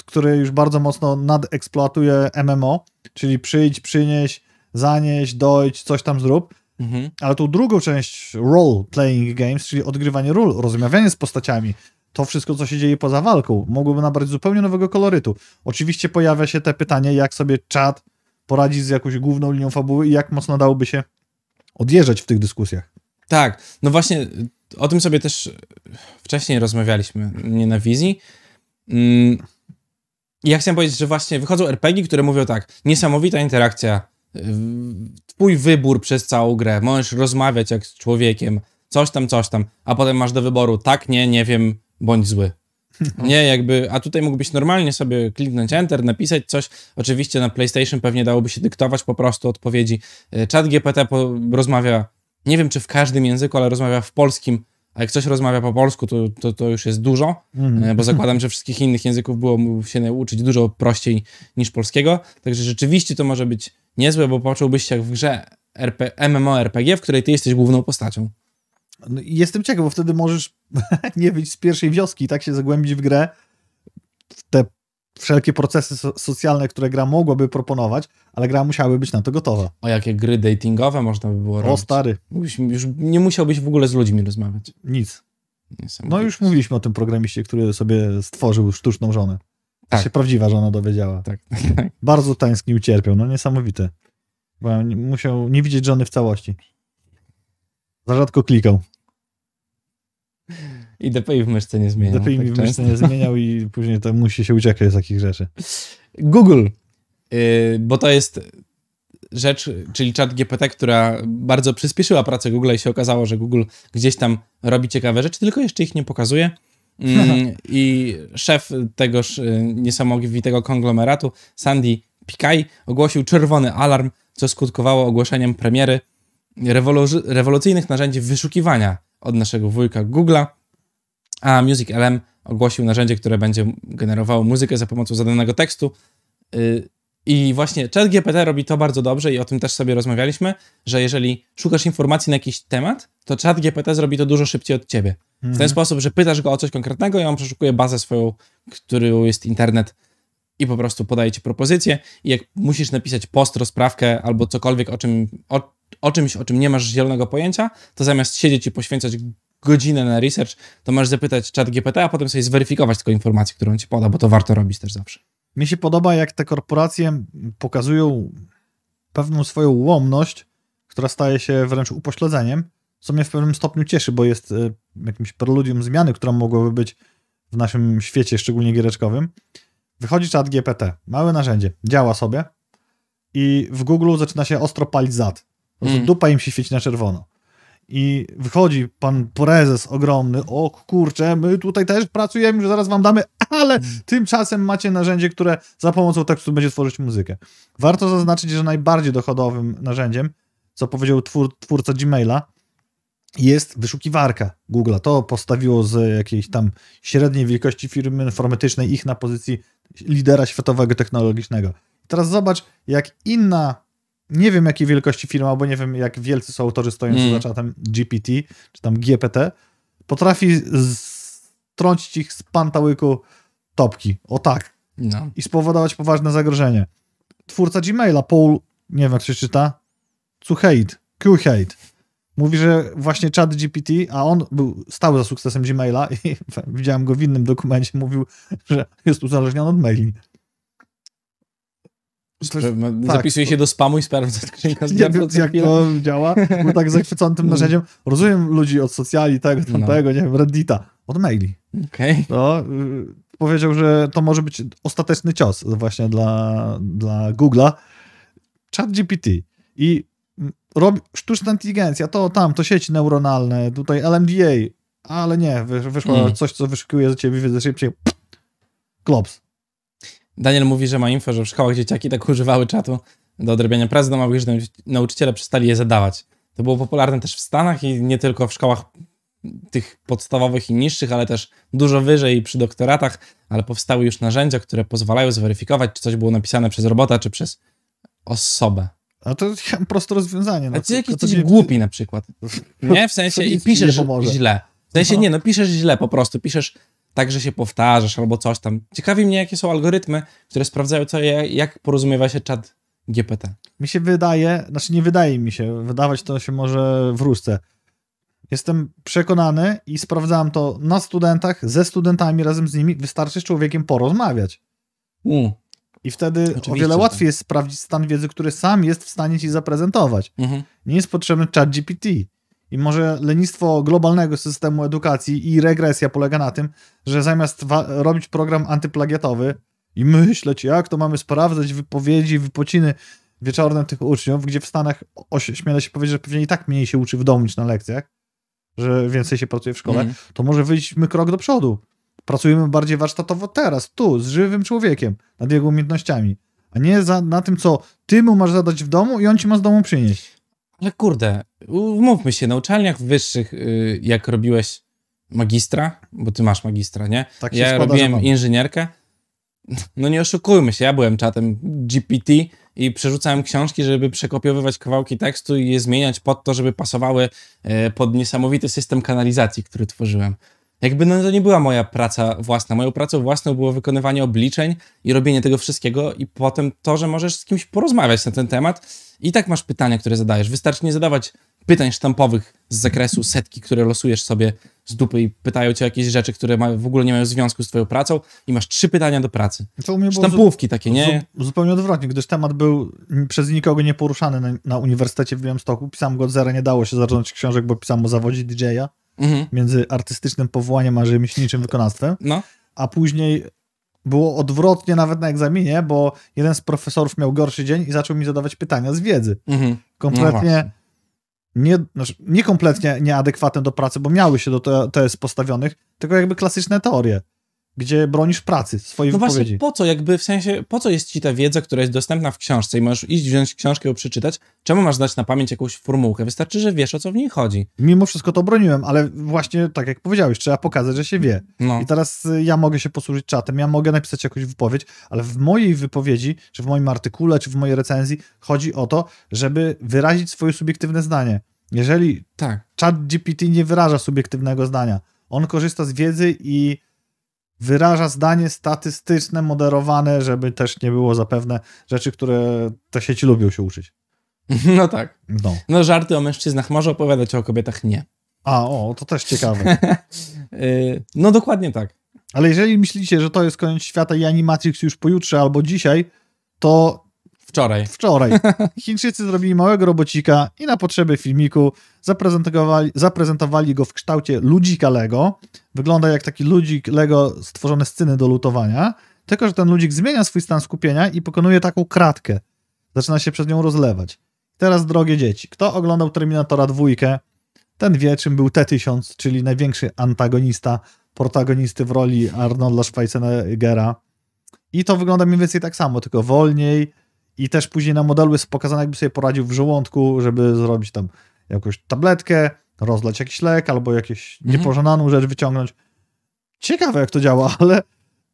który już bardzo mocno nadeksploatuje MMO, czyli przyjdź, przynieś, zanieść, dojdź, coś tam zrób, mhm. ale tą drugą część role-playing games, czyli odgrywanie ról, rozmawianie z postaciami, to wszystko, co się dzieje poza walką, mogłoby nabrać zupełnie nowego kolorytu. Oczywiście pojawia się te pytanie, jak sobie czat poradzić z jakąś główną linią fabuły i jak mocno dałoby się odjeżdżać w tych dyskusjach. Tak, no właśnie o tym sobie też wcześniej rozmawialiśmy, nie na wizji. Mm, ja chciałem powiedzieć, że właśnie wychodzą RPG, które mówią tak, niesamowita interakcja, y, twój wybór przez całą grę, możesz rozmawiać jak z człowiekiem, coś tam, coś tam, a potem masz do wyboru tak, nie, nie wiem, bądź zły. (laughs) Nie, jakby, a tutaj mógłbyś normalnie sobie kliknąć Enter, napisać coś. Oczywiście na PlayStation pewnie dałoby się dyktować po prostu odpowiedzi. Y, Chat GPT rozmawia, nie wiem czy w każdym języku, ale rozmawia w polskim a jak ktoś rozmawia po polsku, to, to, to już jest dużo, mm. bo zakładam, że wszystkich innych języków było się nauczyć dużo prościej niż polskiego. Także rzeczywiście to może być niezłe, bo poczułbyś się jak w grze RP, MMORPG, w której ty jesteś główną postacią. No, jestem ciekaw, bo wtedy możesz (laughs) nie wyjść z pierwszej wioski i tak się zagłębić w grę, w te wszelkie procesy so socjalne, które gra mogłaby proponować, ale gra musiałaby być na to gotowa. O jakie gry datingowe można by było o, robić. O stary. Już, już nie musiałbyś w ogóle z ludźmi rozmawiać. Nic. No już mówiliśmy o tym programiście, który sobie stworzył sztuczną żonę. Tak. się prawdziwa żona dowiedziała. Tak, tak. tak. Bardzo tęsknił, cierpiał. No niesamowite. Bo musiał nie widzieć żony w całości. Za rzadko klikał. I DPI w myszce nie zmieniał. DPI tak w myszce nie zmieniał i (laughs) później to musi się uciekać z takich rzeczy. Google, yy, bo to jest rzecz, czyli chat GPT, która bardzo przyspieszyła pracę Google i się okazało, że Google gdzieś tam robi ciekawe rzeczy, tylko jeszcze ich nie pokazuje. Mm, (laughs) I szef tegoż y, niesamowitego konglomeratu, Sandy Pikaj, ogłosił czerwony alarm, co skutkowało ogłoszeniem premiery rewolucyjnych narzędzi wyszukiwania od naszego wujka Google'a, a Music LM ogłosił narzędzie, które będzie generowało muzykę za pomocą zadanego tekstu. Y, I właśnie ChatGPT robi to bardzo dobrze i o tym też sobie rozmawialiśmy, że jeżeli szukasz informacji na jakiś temat, to ChatGPT zrobi to dużo szybciej od ciebie. Mhm. W ten mhm. sposób, że pytasz go o coś konkretnego i on przeszukuje bazę swoją, którą jest internet i po prostu podaje ci propozycję i jak musisz napisać post, rozprawkę albo cokolwiek, o czym, o o czymś, o czym nie masz zielonego pojęcia, to zamiast siedzieć i poświęcać godzinę na research, to masz zapytać czat GPT, a potem sobie zweryfikować tylko informację, którą ci poda, bo to warto robić też zawsze. Mi się podoba, jak te korporacje pokazują pewną swoją ułomność, która staje się wręcz upośledzeniem, co mnie w pewnym stopniu cieszy, bo jest e, jakimś preludium zmiany, która mogłaby być w naszym świecie, szczególnie giereczkowym. Wychodzi czat GPT, małe narzędzie, działa sobie i w Google zaczyna się ostro palić zad Mm. Dupa im się świeci na czerwono. I wychodzi pan prezes ogromny, o kurczę, my tutaj też pracujemy, że zaraz wam damy, ale mm. tymczasem macie narzędzie, które za pomocą tekstu będzie tworzyć muzykę. Warto zaznaczyć, że najbardziej dochodowym narzędziem, co powiedział twór, twórca Gmaila, jest wyszukiwarka Google'a. To postawiło z jakiejś tam średniej wielkości firmy informatycznej ich na pozycji lidera światowego technologicznego. Teraz zobacz, jak inna nie wiem jakiej wielkości firma, bo nie wiem jak wielcy są autorzy stojący mm. za czatem GPT, czy tam GPT, potrafi strącić ich z pantałyku topki. O tak. No. I spowodować poważne zagrożenie. Twórca Gmaila, Paul, nie wiem jak się czyta, Cuheit, Kuheit, mówi, że właśnie czat GPT, a on był stał za sukcesem Gmaila i (laughs) widziałem go w innym dokumencie, mówił, że jest uzależniony od maili. Myślę, tak, zapisuje się do spamu i sprawdza skrzynka z wiem, jak to działa. Był tak zachwycony tym (laughs) no. narzędziem. Rozumiem ludzi od socjali, tego, tak, no. tamtego, no. nie wiem, Reddita. Od maili. Okej. Okay. No, powiedział, że to może być ostateczny cios właśnie dla, dla Google'a. Chat GPT i mm, robi, sztuczna inteligencja, to tam, to sieci neuronalne, tutaj LMDA, ale nie, wyszło mm. coś, co wyszukuje za ciebie wiedzę szybciej. Klops. Daniel mówi, że ma info, że w szkołach dzieciaki tak używały czatu do odrabiania prac domowych, że nauczyciele przestali je zadawać. To było popularne też w Stanach i nie tylko w szkołach tych podstawowych i niższych, ale też dużo wyżej przy doktoratach, ale powstały już narzędzia, które pozwalają zweryfikować, czy coś było napisane przez robota, czy przez osobę. A to jest (laughs) proste rozwiązanie. No. A ty jakiś to, to, głupi na przykład. (laughs) Nie? W sensie i piszesz źle. W sensie nie, no piszesz źle po prostu. Piszesz tak, że się powtarzasz albo coś tam. Ciekawi mnie, jakie są algorytmy, które sprawdzają to, jak porozumiewa się czat GPT. Mi się wydaje, znaczy nie wydaje mi się, wydawać to się może wrócę. Jestem przekonany i sprawdzałem to na studentach, ze studentami, razem z nimi. Wystarczy z człowiekiem porozmawiać. I wtedy Oczywiście, o wiele tak. łatwiej tak. jest sprawdzić stan wiedzy, który sam jest w stanie ci zaprezentować. Mhm. Nie jest potrzebny chat GPT. I może lenistwo globalnego systemu edukacji i regresja polega na tym, że zamiast robić program antyplagiatowy i myśleć, jak to mamy sprawdzać wypowiedzi, wypociny wieczorne tych uczniów, gdzie w Stanach śmiele się powiedzieć, że pewnie i tak mniej się uczy w domu niż na lekcjach, że więcej się pracuje w szkole, mm. to może wyjdźmy krok do przodu. Pracujemy bardziej warsztatowo teraz, tu, z żywym człowiekiem, nad jego umiejętnościami, a nie za, na tym, co ty mu masz zadać w domu i on ci ma z domu przynieść. Ale kurde, umówmy się, na uczelniach wyższych, y, jak robiłeś magistra, bo ty masz magistra, nie? Tak ja składa, robiłem inżynierkę. No nie oszukujmy się, ja byłem czatem GPT i przerzucałem książki, żeby przekopiowywać kawałki tekstu i je zmieniać pod to, żeby pasowały e, pod niesamowity system kanalizacji, który tworzyłem. Jakby no to nie była moja praca własna. Moją pracą własną było wykonywanie obliczeń i robienie tego wszystkiego i potem to, że możesz z kimś porozmawiać na ten temat i tak masz pytania, które zadajesz. Wystarczy nie zadawać pytań sztampowych z zakresu setki, które losujesz sobie z dupy i pytają cię jakieś rzeczy, które ma, w ogóle nie mają związku z twoją pracą i masz trzy pytania do pracy. Sztampówki zu- takie, nie? Zu- zupełnie odwrotnie, gdyż temat był przez nikogo nieporuszany na, na Uniwersytecie w Białymstoku. Pisałem go od zera, nie dało się zacząć książek, bo pisałem o zawodzie DJ-a mhm. między artystycznym powołaniem a rzemieślniczym wykonawstwem. No. A później było odwrotnie nawet na egzaminie, bo jeden z profesorów miał gorszy dzień i zaczął mi zadawać pytania z wiedzy. Mhm. No Kompletnie... No nie, znaczy niekompletnie nieadekwatne do pracy, bo miały się do TS postawionych, tylko jakby klasyczne teorie gdzie bronisz pracy, swojej no wypowiedzi. No właśnie, po co, jakby w sensie, po co jest ci ta wiedza, która jest dostępna w książce i możesz iść, wziąć książkę, ją przeczytać? Czemu masz znać na pamięć jakąś formułkę? Wystarczy, że wiesz, o co w niej chodzi. Mimo wszystko to broniłem, ale właśnie tak jak powiedziałeś, trzeba pokazać, że się wie. No. I teraz y, ja mogę się posłużyć czatem, ja mogę napisać jakąś wypowiedź, ale w mojej wypowiedzi, czy w moim artykule, czy w mojej recenzji chodzi o to, żeby wyrazić swoje subiektywne zdanie. Jeżeli tak. chat GPT nie wyraża subiektywnego zdania, on korzysta z wiedzy i wyraża zdanie statystyczne, moderowane, żeby też nie było zapewne rzeczy, które te sieci lubią się uczyć. (laughs) No tak. No. no żarty o mężczyznach może opowiadać, o kobietach nie. A, o, to też (laughs) ciekawe. Y, no dokładnie tak. Ale jeżeli myślicie, że to jest koniec świata i Animatrix już pojutrze albo dzisiaj, to Wczoraj. Wczoraj. (laughs) Chińczycy zrobili małego robocika i na potrzeby filmiku zaprezentowali, zaprezentowali go w kształcie ludzika Lego. Wygląda jak taki ludzik Lego stworzony z cyny do lutowania, tylko że ten ludzik zmienia swój stan skupienia i pokonuje taką kratkę. Zaczyna się przed nią rozlewać. Teraz, drogie dzieci, kto oglądał Terminatora 2, ten wie, czym był T-1000, czyli największy antagonista, protagonisty w roli Arnolda Schwarzeneggera. I to wygląda mniej więcej tak samo, tylko wolniej, i też później na modelu jest pokazane, jakby sobie poradził w żołądku, żeby zrobić tam jakąś tabletkę, rozlać jakiś lek albo jakąś mhm. niepożądaną rzecz wyciągnąć. Ciekawe, jak to działa, (laughs) ale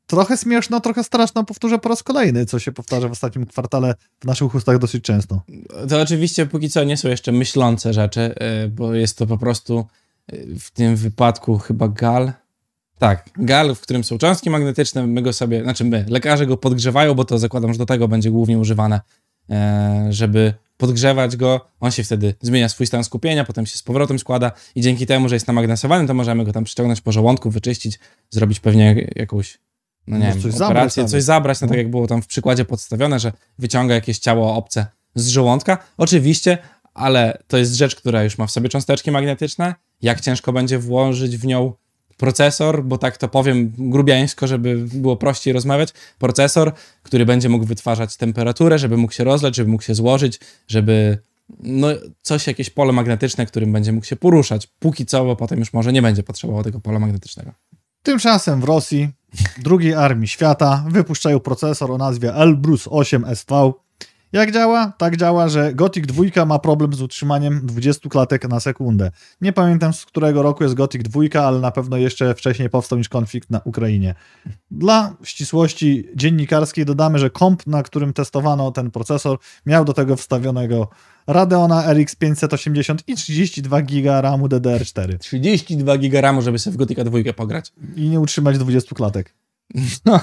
trochę śmieszno, trochę straszno powtórzę po raz kolejny, co się powtarza w ostatnim kwartale w naszych ustach dosyć często. To oczywiście póki co nie są jeszcze myślące rzeczy, e, bo jest to po prostu e, w tym wypadku chyba Gal, tak, gal, w którym są cząstki magnetyczne, my go sobie, znaczy my, lekarze go podgrzewają, bo to zakładam, że do tego będzie głównie używane, e, żeby podgrzewać go, on się wtedy zmienia swój stan skupienia, potem się z powrotem składa i dzięki temu, że jest namagnesowany, to możemy go tam przyciągnąć po żołądku, wyczyścić, zrobić pewnie jakąś, no nie wiem, coś operację, zabrać coś zabrać, no tak no. jak było tam w przykładzie podstawione, że wyciąga jakieś ciało obce z żołądka. Oczywiście, ale to jest rzecz, która już ma w sobie cząsteczki magnetyczne, jak ciężko będzie włożyć w nią procesor, bo tak to powiem grubiańsko, żeby było prościej rozmawiać, procesor, który będzie mógł wytwarzać temperaturę, żeby mógł się rozlać, żeby mógł się złożyć, żeby no, coś, jakieś pole magnetyczne, którym będzie mógł się poruszać. Póki co, bo potem już może nie będzie potrzebował tego pola magnetycznego. Tymczasem w Rosji, drugiej armii świata, wypuszczają procesor o nazwie Elbrus 8SV, jak działa? Tak działa, że Gothic 2 ma problem z utrzymaniem 20 klatek na sekundę. Nie pamiętam z którego roku jest Gothic 2, ale na pewno jeszcze wcześniej powstał niż konflikt na Ukrainie. Dla ścisłości dziennikarskiej dodamy, że komp, na którym testowano ten procesor, miał do tego wstawionego Radeona RX 580 i 32 GB RAMu DDR4. 32 GB RAMu, żeby sobie w Gothic 2 pograć. I nie utrzymać 20 klatek. No,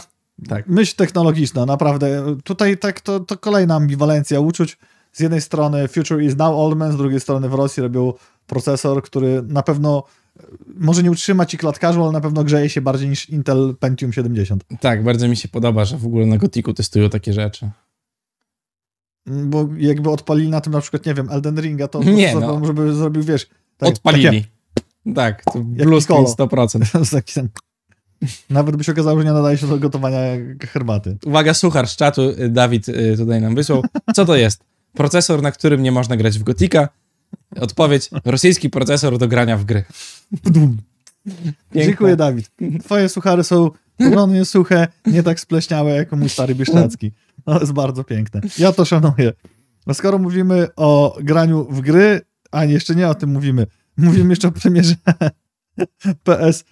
tak, myśl technologiczna, naprawdę. Tutaj tak to, to kolejna ambiwalencja uczuć. Z jednej strony Future is now old man, z drugiej strony w Rosji robią procesor, który na pewno e, może nie utrzymać ci klatkarzu, ale na pewno grzeje się bardziej niż Intel Pentium 70. Tak, bardzo mi się podoba, że w ogóle na Gotiku testują takie rzeczy. Mm, bo jakby odpalili na tym na przykład, nie wiem, Elden Ringa, to (laughs) nie, no. żeby zrobił, wiesz... Tak, odpalili. Takie, tak, to blue 100%. (laughs) Nawet by się okazało, że nie nadaje się do gotowania herbaty. Uwaga, suchar z czatu y, Dawid y, tutaj nam wysłał. Co to jest? Procesor, na którym nie można grać w Gotika. Odpowiedź, rosyjski procesor do grania w gry. Piękne. Dziękuję, Dawid. Twoje suchary są ogromnie suche, nie tak spleśniałe jak mój stary bieszczacki. To no, jest bardzo piękne. Ja to szanuję. No skoro mówimy o graniu w gry, a jeszcze nie o tym mówimy, mówimy jeszcze o premierze PS (laughs)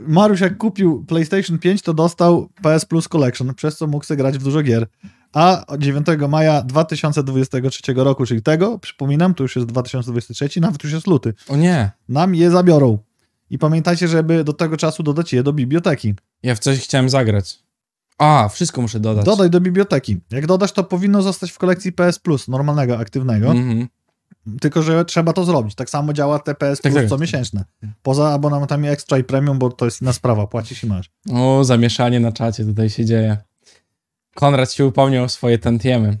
Mariusz jak kupił PlayStation 5, to dostał PS Plus Collection, przez co mógł sobie grać w dużo gier. A 9 maja 2023 roku, czyli tego, przypominam, to już jest 2023, nawet już jest luty. O nie. Nam je zabiorą. I pamiętajcie, żeby do tego czasu dodać je do biblioteki. Ja w coś chciałem zagrać. A, wszystko muszę dodać. Dodaj do biblioteki. Jak dodasz, to powinno zostać w kolekcji PS Plus, normalnego, aktywnego. Mhm. Tylko, że trzeba to zrobić. Tak samo działa TPS tak, plus tak, tak. co miesięczne. Poza abonamentami ekstra i premium, bo to jest inna sprawa. Płacisz i masz. O, no, zamieszanie na czacie tutaj się dzieje. Konrad się upomniał o swoje tantiemy. (laughs)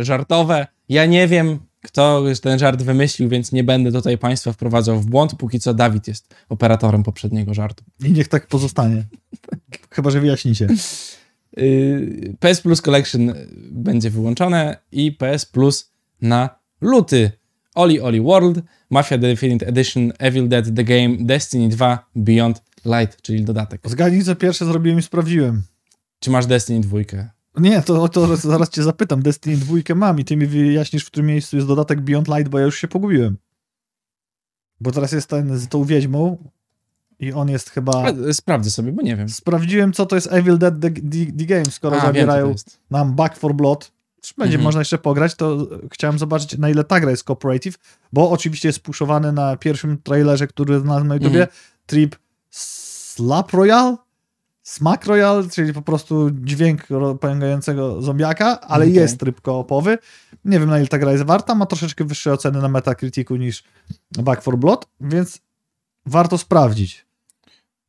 Y, żartowe. Ja nie wiem, kto ten żart wymyślił, więc nie będę tutaj Państwa wprowadzał w błąd. Póki co Dawid jest operatorem poprzedniego żartu. I niech tak pozostanie. (laughs) Chyba, że wyjaśnicie. Y, PS Plus Collection będzie wyłączone i PS Plus na Luty Oli Oli World, Mafia Definitive Edition, Evil Dead The Game, Destiny 2, Beyond Light, czyli dodatek. Zgadnij, co pierwsze zrobiłem i sprawdziłem. Czy masz Destiny 2? Nie, to, to zaraz cię zapytam. Destiny 2 mam i ty mi wyjaśnisz, w którym miejscu jest dodatek Beyond Light, bo ja już się pogubiłem. Bo teraz jest ten z tą wiedźmą i on jest chyba... E, sprawdzę sobie, bo nie wiem. Sprawdziłem, co to jest Evil Dead The, the, the Game, skoro A, zabierają nam Back for Blood będzie mhm. można jeszcze pograć, to chciałem zobaczyć, na ile ta gra jest cooperative, bo oczywiście jest puszowany na pierwszym trailerze, który znalazłem na YouTubie, mhm. trip Slap Royal, Smack Royal, czyli po prostu dźwięk pojągającego zombiaka, ale okay. jest tryb koopowy. Nie wiem, na ile ta gra jest warta, ma troszeczkę wyższe oceny na Metacriticu niż Back 4 Blood, więc warto sprawdzić.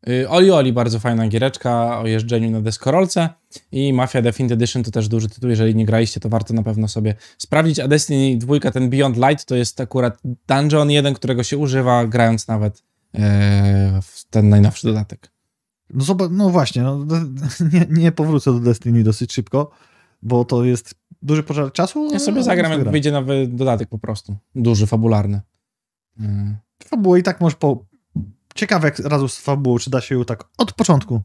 Y, Oli Oli, bardzo fajna giereczka o jeżdżeniu na deskorolce i Mafia Definite Edition to też duży tytuł, jeżeli nie graliście, to warto na pewno sobie sprawdzić, a Destiny 2, ten Beyond Light, to jest akurat dungeon jeden, którego się używa, grając nawet yy, w ten najnowszy dodatek. No, no właśnie, no, (laughs) nie, nie powrócę do Destiny dosyć szybko, bo to jest duży pożar czasu. Ja sobie no, zagram, jak wyjdzie nowy dodatek po prostu, duży, fabularny. Yy. Fabułę i tak możesz po, Ciekawe, jak razu z fabułą, czy da się ją tak od początku.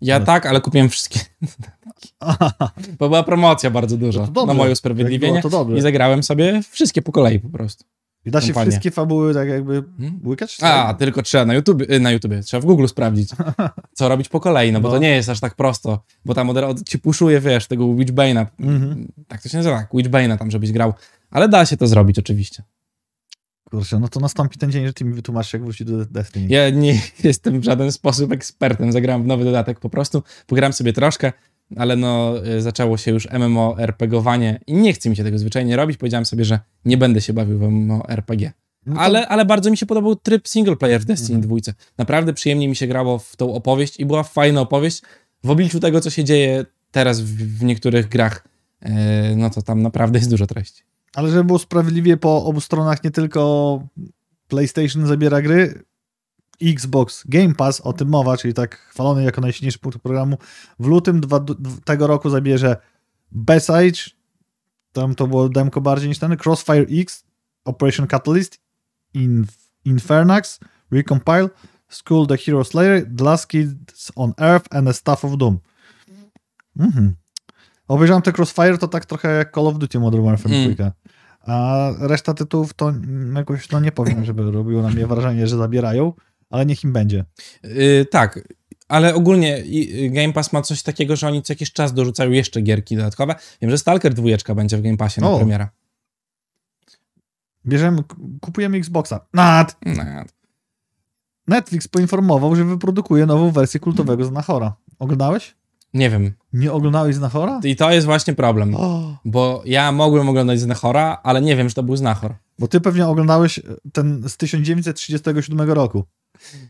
Ja ale... No. tak, ale kupiłem wszystkie. (laughs) Bo była promocja bardzo duża no na moje usprawiedliwienie. I zagrałem sobie wszystkie po kolei po prostu. I da się wszystkie fabuły tak jakby hmm? łykać? Tak? A, tylko trzeba na YouTube, na YouTube, trzeba w Google sprawdzić, (laughs) co robić po kolei, no bo no. to nie jest aż tak prosto, bo tam od, od, ci puszuje, wiesz, tego Witchbane'a, mm -hmm. tak to się nazywa, Witchbane'a tam, żebyś grał, ale da się to zrobić oczywiście. Kurczę, no to nastąpi ten dzień, że ty mi wytłumaczysz, jak wróci do Destiny. Ja nie (laughs) jestem w żaden sposób ekspertem. Zagrałem w nowy dodatek po prostu. Pogram sobie troszkę, ale no y, zaczęło się już MMORPGowanie i nie chce mi się tego zwyczajnie robić. Powiedziałem sobie, że nie będę się bawił w MMORPG. No to... ale, ale bardzo mi się podobał tryb single player w Destiny mhm. 2. Naprawdę przyjemnie mi się grało w tą opowieść i była fajna opowieść. W obliczu tego, co się dzieje teraz w, w niektórych grach, yy, no to tam naprawdę jest dużo treści. Ale żeby było sprawiedliwie po obu stronach, nie tylko PlayStation zabiera gry, Xbox Game Pass, o tym mowa, czyli tak chwalony jako najsilniejszy punkt programu, w lutym dwa, tego roku zabierze Besage, tam to było demko bardziej niż ten, Crossfire X, Operation Catalyst, Inf Infernax, Recompile, School the Hero Slayer, The Last Kids on Earth and the Staff of Doom. Mhm. mhm. Obejrzałem te Crossfire, to tak trochę jak Call of Duty Modern Warfare mm. A reszta tytułów to jakoś, no nie powiem, (clears throat) żeby robiło na mnie wrażenie, że zabierają, ale niech im będzie. Yy, tak, ale ogólnie y, Game Pass ma coś takiego, że oni co jakiś czas dorzucają jeszcze gierki dodatkowe. Wiem, że Stalker 2 będzie w Game Passie na premiera. Bierzemy, kupujemy Xboxa. Nad! Nad. Netflix poinformował, że wyprodukuje nową wersję kultowego Znachora. Oglądałeś? Nie wiem. Nie oglądałeś Znachora? I to jest właśnie problem. Oh. Bo ja mogłem oglądać Znachora, ale nie wiem, że to był Znachor. Bo ty pewnie oglądałeś e, ten z 1937 roku.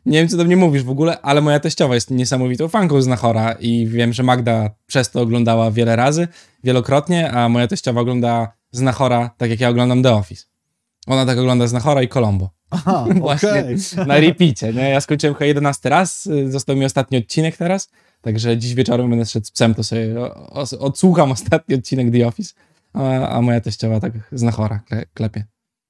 Nie wiem, co do mnie mówisz w ogóle, ale moja teściowa jest niesamowitą fanką Znachora i wiem, że Magda przez to oglądała wiele razy, wielokrotnie, a moja teściowa ogląda Znachora tak, jak ja oglądam The Office. Ona tak ogląda Znachora i Colombo. Aha, (laughs) Właśnie okay. na repeatie, nie? Ja skończyłem chyba 11 raz, został mi ostatni odcinek teraz Także dziś wieczorem będę szedł z psem, to sobie odsłucham ostatni odcinek The Office, a, a moja teściowa tak znachora klepie.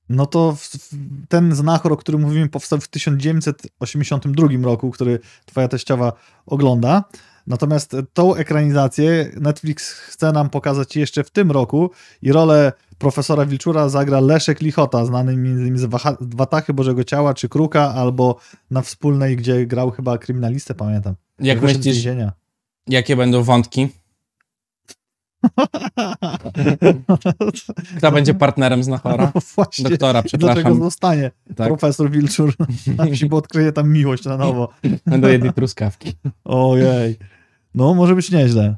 No to w, w, ten znachor, o którym mówimy, powstał w 1982 roku, który twoja teściowa ogląda. Natomiast tą ekranizację Netflix chce nam pokazać jeszcze w tym roku i rolę profesora Wilczura zagra Leszek Lichota, znany innymi z Watachy Bożego Ciała, czy Kruka, albo na Wspólnej, gdzie grał chyba kryminalistę, pamiętam. Jak, myślisz, jakie będą wątki? (laughs) Kto będzie partnerem z Nachora? No właśnie, Doktora, przepraszam. Dlaczego zostanie tak. profesor Wilczur? Bo (laughs) tak odkryje tam miłość na nowo. Będą jedli truskawki. Ojej. No, może być nieźle.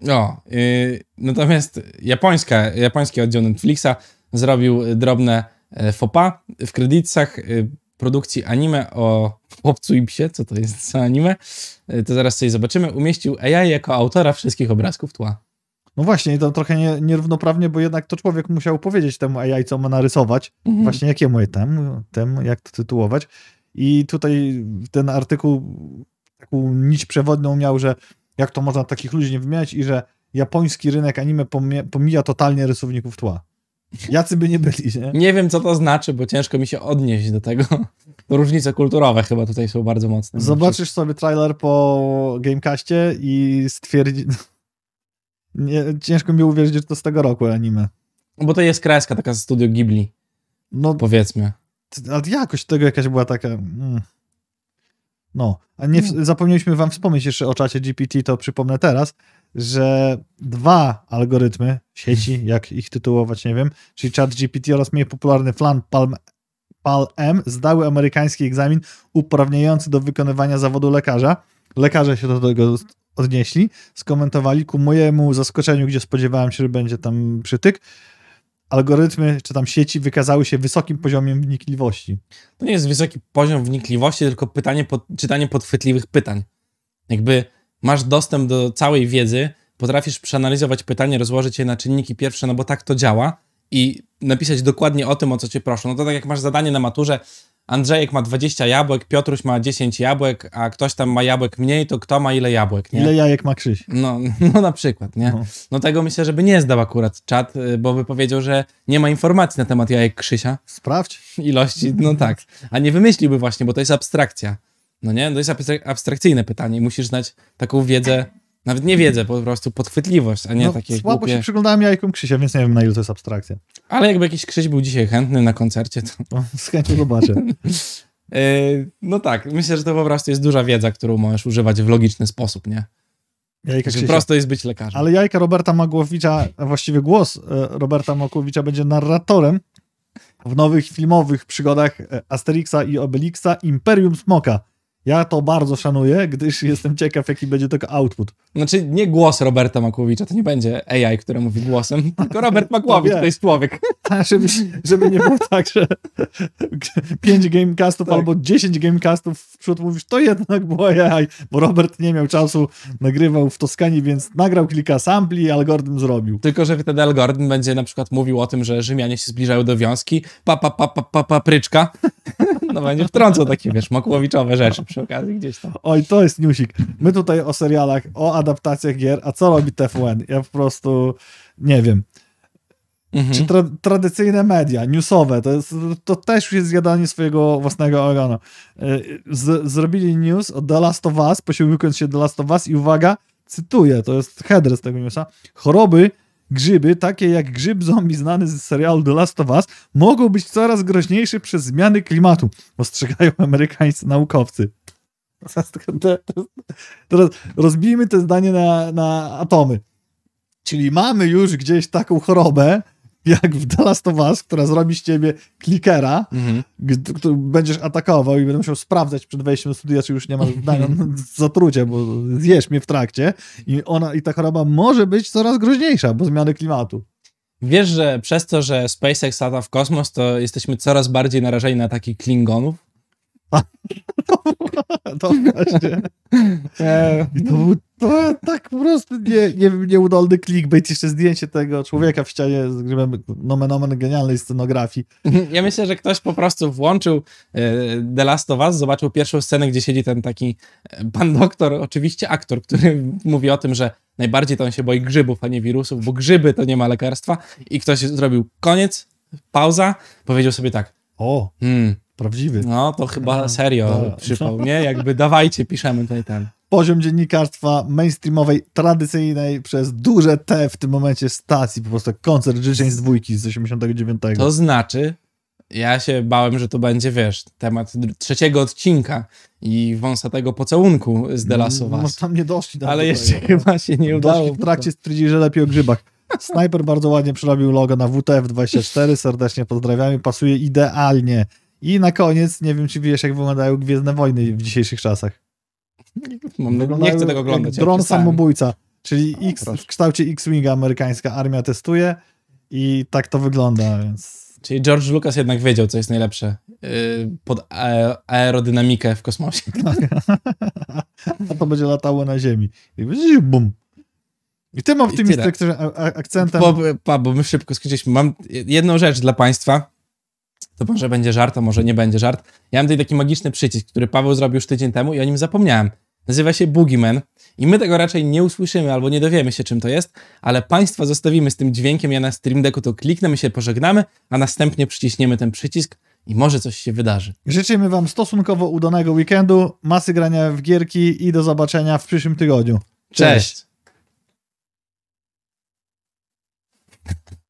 No, yy, natomiast japońska, japoński oddział Netflixa zrobił drobne e, fopa w kredytach e, produkcji anime o (laughs) chłopcu i psie, co to jest za anime, e, to zaraz coś zobaczymy, umieścił AI jako autora wszystkich obrazków tła. No właśnie, i to trochę nie, nierównoprawnie, bo jednak to człowiek musiał powiedzieć temu AI, co ma narysować, mhm. właśnie jakiemu temu, tem jak to tytułować. I tutaj ten artykuł taką nić przewodną miał, że jak to można takich ludzi nie wymieniać i że japoński rynek anime pomija, pomija totalnie rysowników tła. Jacy by nie byli, nie? Nie wiem, co to znaczy, bo ciężko mi się odnieść do tego. (laughs) Różnice kulturowe chyba tutaj są bardzo mocne. Zobaczysz sobie trailer po Gamecastie i stwierdzi... (laughs) Nie, ciężko mi uwierzyć, że to z tego roku anime. Bo to jest kreska taka z studio Ghibli. No, powiedzmy. Ale jakoś tego jakaś była taka... Mm. No, a nie, w, no. zapomnieliśmy wam wspomnieć jeszcze o czacie GPT, to przypomnę teraz, że dwa algorytmy sieci, mm. jak ich tytułować, nie wiem, czyli chat GPT oraz mniej popularny Flan Palm, Palm m zdały amerykański egzamin uprawniający do wykonywania zawodu lekarza. Lekarze się do tego odnieśli, skomentowali ku mojemu zaskoczeniu, gdzie spodziewałem się, że będzie tam przytyk, algorytmy czy tam sieci wykazały się wysokim poziomem wnikliwości. To nie jest wysoki poziom wnikliwości, tylko pytanie pod, czytanie podchwytliwych pytań. Jakby masz dostęp do całej wiedzy, potrafisz przeanalizować pytanie, rozłożyć je na czynniki pierwsze, no bo tak to działa, i napisać dokładnie o tym, o co cię proszą. No to tak jak masz zadanie na maturze, Andrzejek ma 20 jabłek, Piotruś ma 10 jabłek, a ktoś tam ma jabłek mniej, to kto ma ile jabłek, nie? Ile jajek ma Krzyś? No, (laughs) no na przykład, nie? No. no tego myślę, żeby nie zdał akurat czat, y, bo by powiedział, że nie ma informacji na temat jajek Krzysia. Sprawdź. (laughs) Ilości, no tak. A nie wymyśliłby właśnie, bo to jest abstrakcja. No nie? To jest abstrakcyjne pytanie. Musisz znać taką wiedzę nawet nie wiedzę, po prostu podchwytliwość, a nie no, takie Słabo głupie... się przyglądałem jajkom Krzysia, więc nie wiem na ile to jest abstrakcja. Ale jakby jakiś Krzyś był dzisiaj chętny na koncercie, to... O, no, z chęcią zobaczę. (laughs) E, no tak, myślę, że to po prostu jest duża wiedza, którą możesz używać w logiczny sposób, nie? Jajka Prosto jest być lekarzem. Ale jajka Roberta Magłowicza, właściwie głos e, Roberta Magłowicza będzie narratorem w nowych filmowych przygodach e, Asterixa i Obelixa Imperium Smoka. Ja to bardzo szanuję, gdyż jestem ciekaw, jaki będzie tego output. Znaczy, nie głos Roberta Makłowicza, to nie będzie AI, które mówi głosem, (laughs) tylko Robert Makłowicz, to, no to jest człowiek. A, (laughs) tak, żeby, żeby nie było tak, że 5 gamecastów tak. albo 10 gamecastów w przód, mówisz, to jednak była jaj, bo Robert nie miał czasu, nagrywał w Toskanii, więc nagrał kilka sampli i algorytm zrobił. Tylko, że wtedy algorytm będzie na przykład mówił o tym, że Rzymianie się zbliżają do wiązki, pa, pa, pa, pa, pa papryczka, (laughs) no będzie wtrącał takie, wiesz, makłowiczowe rzeczy przy okazji gdzieś tam. Oj, to jest newsik. My tutaj o serialach, o adaptacjach gier, a co robi TVN? Ja po prostu nie wiem. Mhm. Czy tra tradycyjne media, newsowe, to, jest, to też jest zjadanie swojego własnego organu. E, z zrobili news o The Last of Us, posiłkując się The Last of Us i uwaga, cytuję, to jest header z tego newsa, choroby grzyby, takie jak grzyb zombie znany z serialu The Last of Us, mogą być coraz groźniejsze przez zmiany klimatu, ostrzegają (laughs) amerykańscy naukowcy. (laughs) Teraz rozbijmy to zdanie na, na atomy. Czyli mamy już gdzieś taką chorobę, jak w The Last of Us, która zrobi z ciebie klikera, mhm. który będziesz atakował i będę musiał sprawdzać przed wejściem do studia, czy już nie masz (laughs) dania no, zatrucia, bo zjesz mnie w trakcie i ona i ta choroba może być coraz groźniejsza, bo zmiany klimatu. Wiesz, że przez to, że SpaceX lata w kosmos, to jesteśmy coraz bardziej narażeni na takich klingonów? (laughs) To właśnie. E, I to był to, tak po prostu nie, nie, nieudolny clickbait. Jeszcze zdjęcie tego człowieka w ścianie z grzybem nomen omen genialnej scenografii. (laughs) Ja myślę, że ktoś po prostu włączył e, The Last of Us, zobaczył pierwszą scenę, gdzie siedzi ten taki e, pan doktor, oczywiście aktor, który (laughs) mówi o tym, że najbardziej to on się boi grzybów, a nie wirusów, bo grzyby to nie ma lekarstwa. I ktoś zrobił koniec, pauza, powiedział sobie tak. O. Hmm, prawdziwy. No to chyba tak. serio no, przypał, nie? Jakby dawajcie, piszemy tutaj ten. Poziom dziennikarstwa mainstreamowej, tradycyjnej przez duże T w tym momencie stacji, po prostu koncert życzeń z dwójki z 89. To znaczy, ja się bałem, że to będzie, wiesz, temat trzeciego odcinka i wąsatego pocałunku z Delasowa. No, tam nie doszli. Ale jeszcze tego. No. chyba się nie udało. w trakcie stwierdzili, że lepiej o grzybach. Snajper bardzo ładnie przerobił logo na WTF24, serdecznie pozdrawiamy, pasuje idealnie i na koniec, nie wiem, czy wiesz, jak wyglądają Gwiezdne Wojny w dzisiejszych czasach. No, nie chcę tego oglądać. Dron samobójca, czyli no, X, w kształcie X-Winga amerykańska armia testuje i tak to wygląda, więc... Czyli George Lucas jednak wiedział, co jest najlepsze yy, pod aerodynamikę w kosmosie. (laughs) A to będzie latało na ziemi. I bum. I tym optymistycznym akcentem... Bo, bo, bo my szybko skończyliśmy. Mam jedną rzecz dla państwa to może będzie żart, a może nie będzie żart. Ja mam tutaj taki magiczny przycisk, który Paweł zrobił już tydzień temu i o nim zapomniałem. Nazywa się Man i my tego raczej nie usłyszymy albo nie dowiemy się czym to jest, ale Państwa zostawimy z tym dźwiękiem, ja na Stream Decku to kliknę, my się pożegnamy, a następnie przyciśniemy ten przycisk i może coś się wydarzy. Życzymy Wam stosunkowo udanego weekendu, masy grania w gierki i do zobaczenia w przyszłym tygodniu. Cześć. Cześć.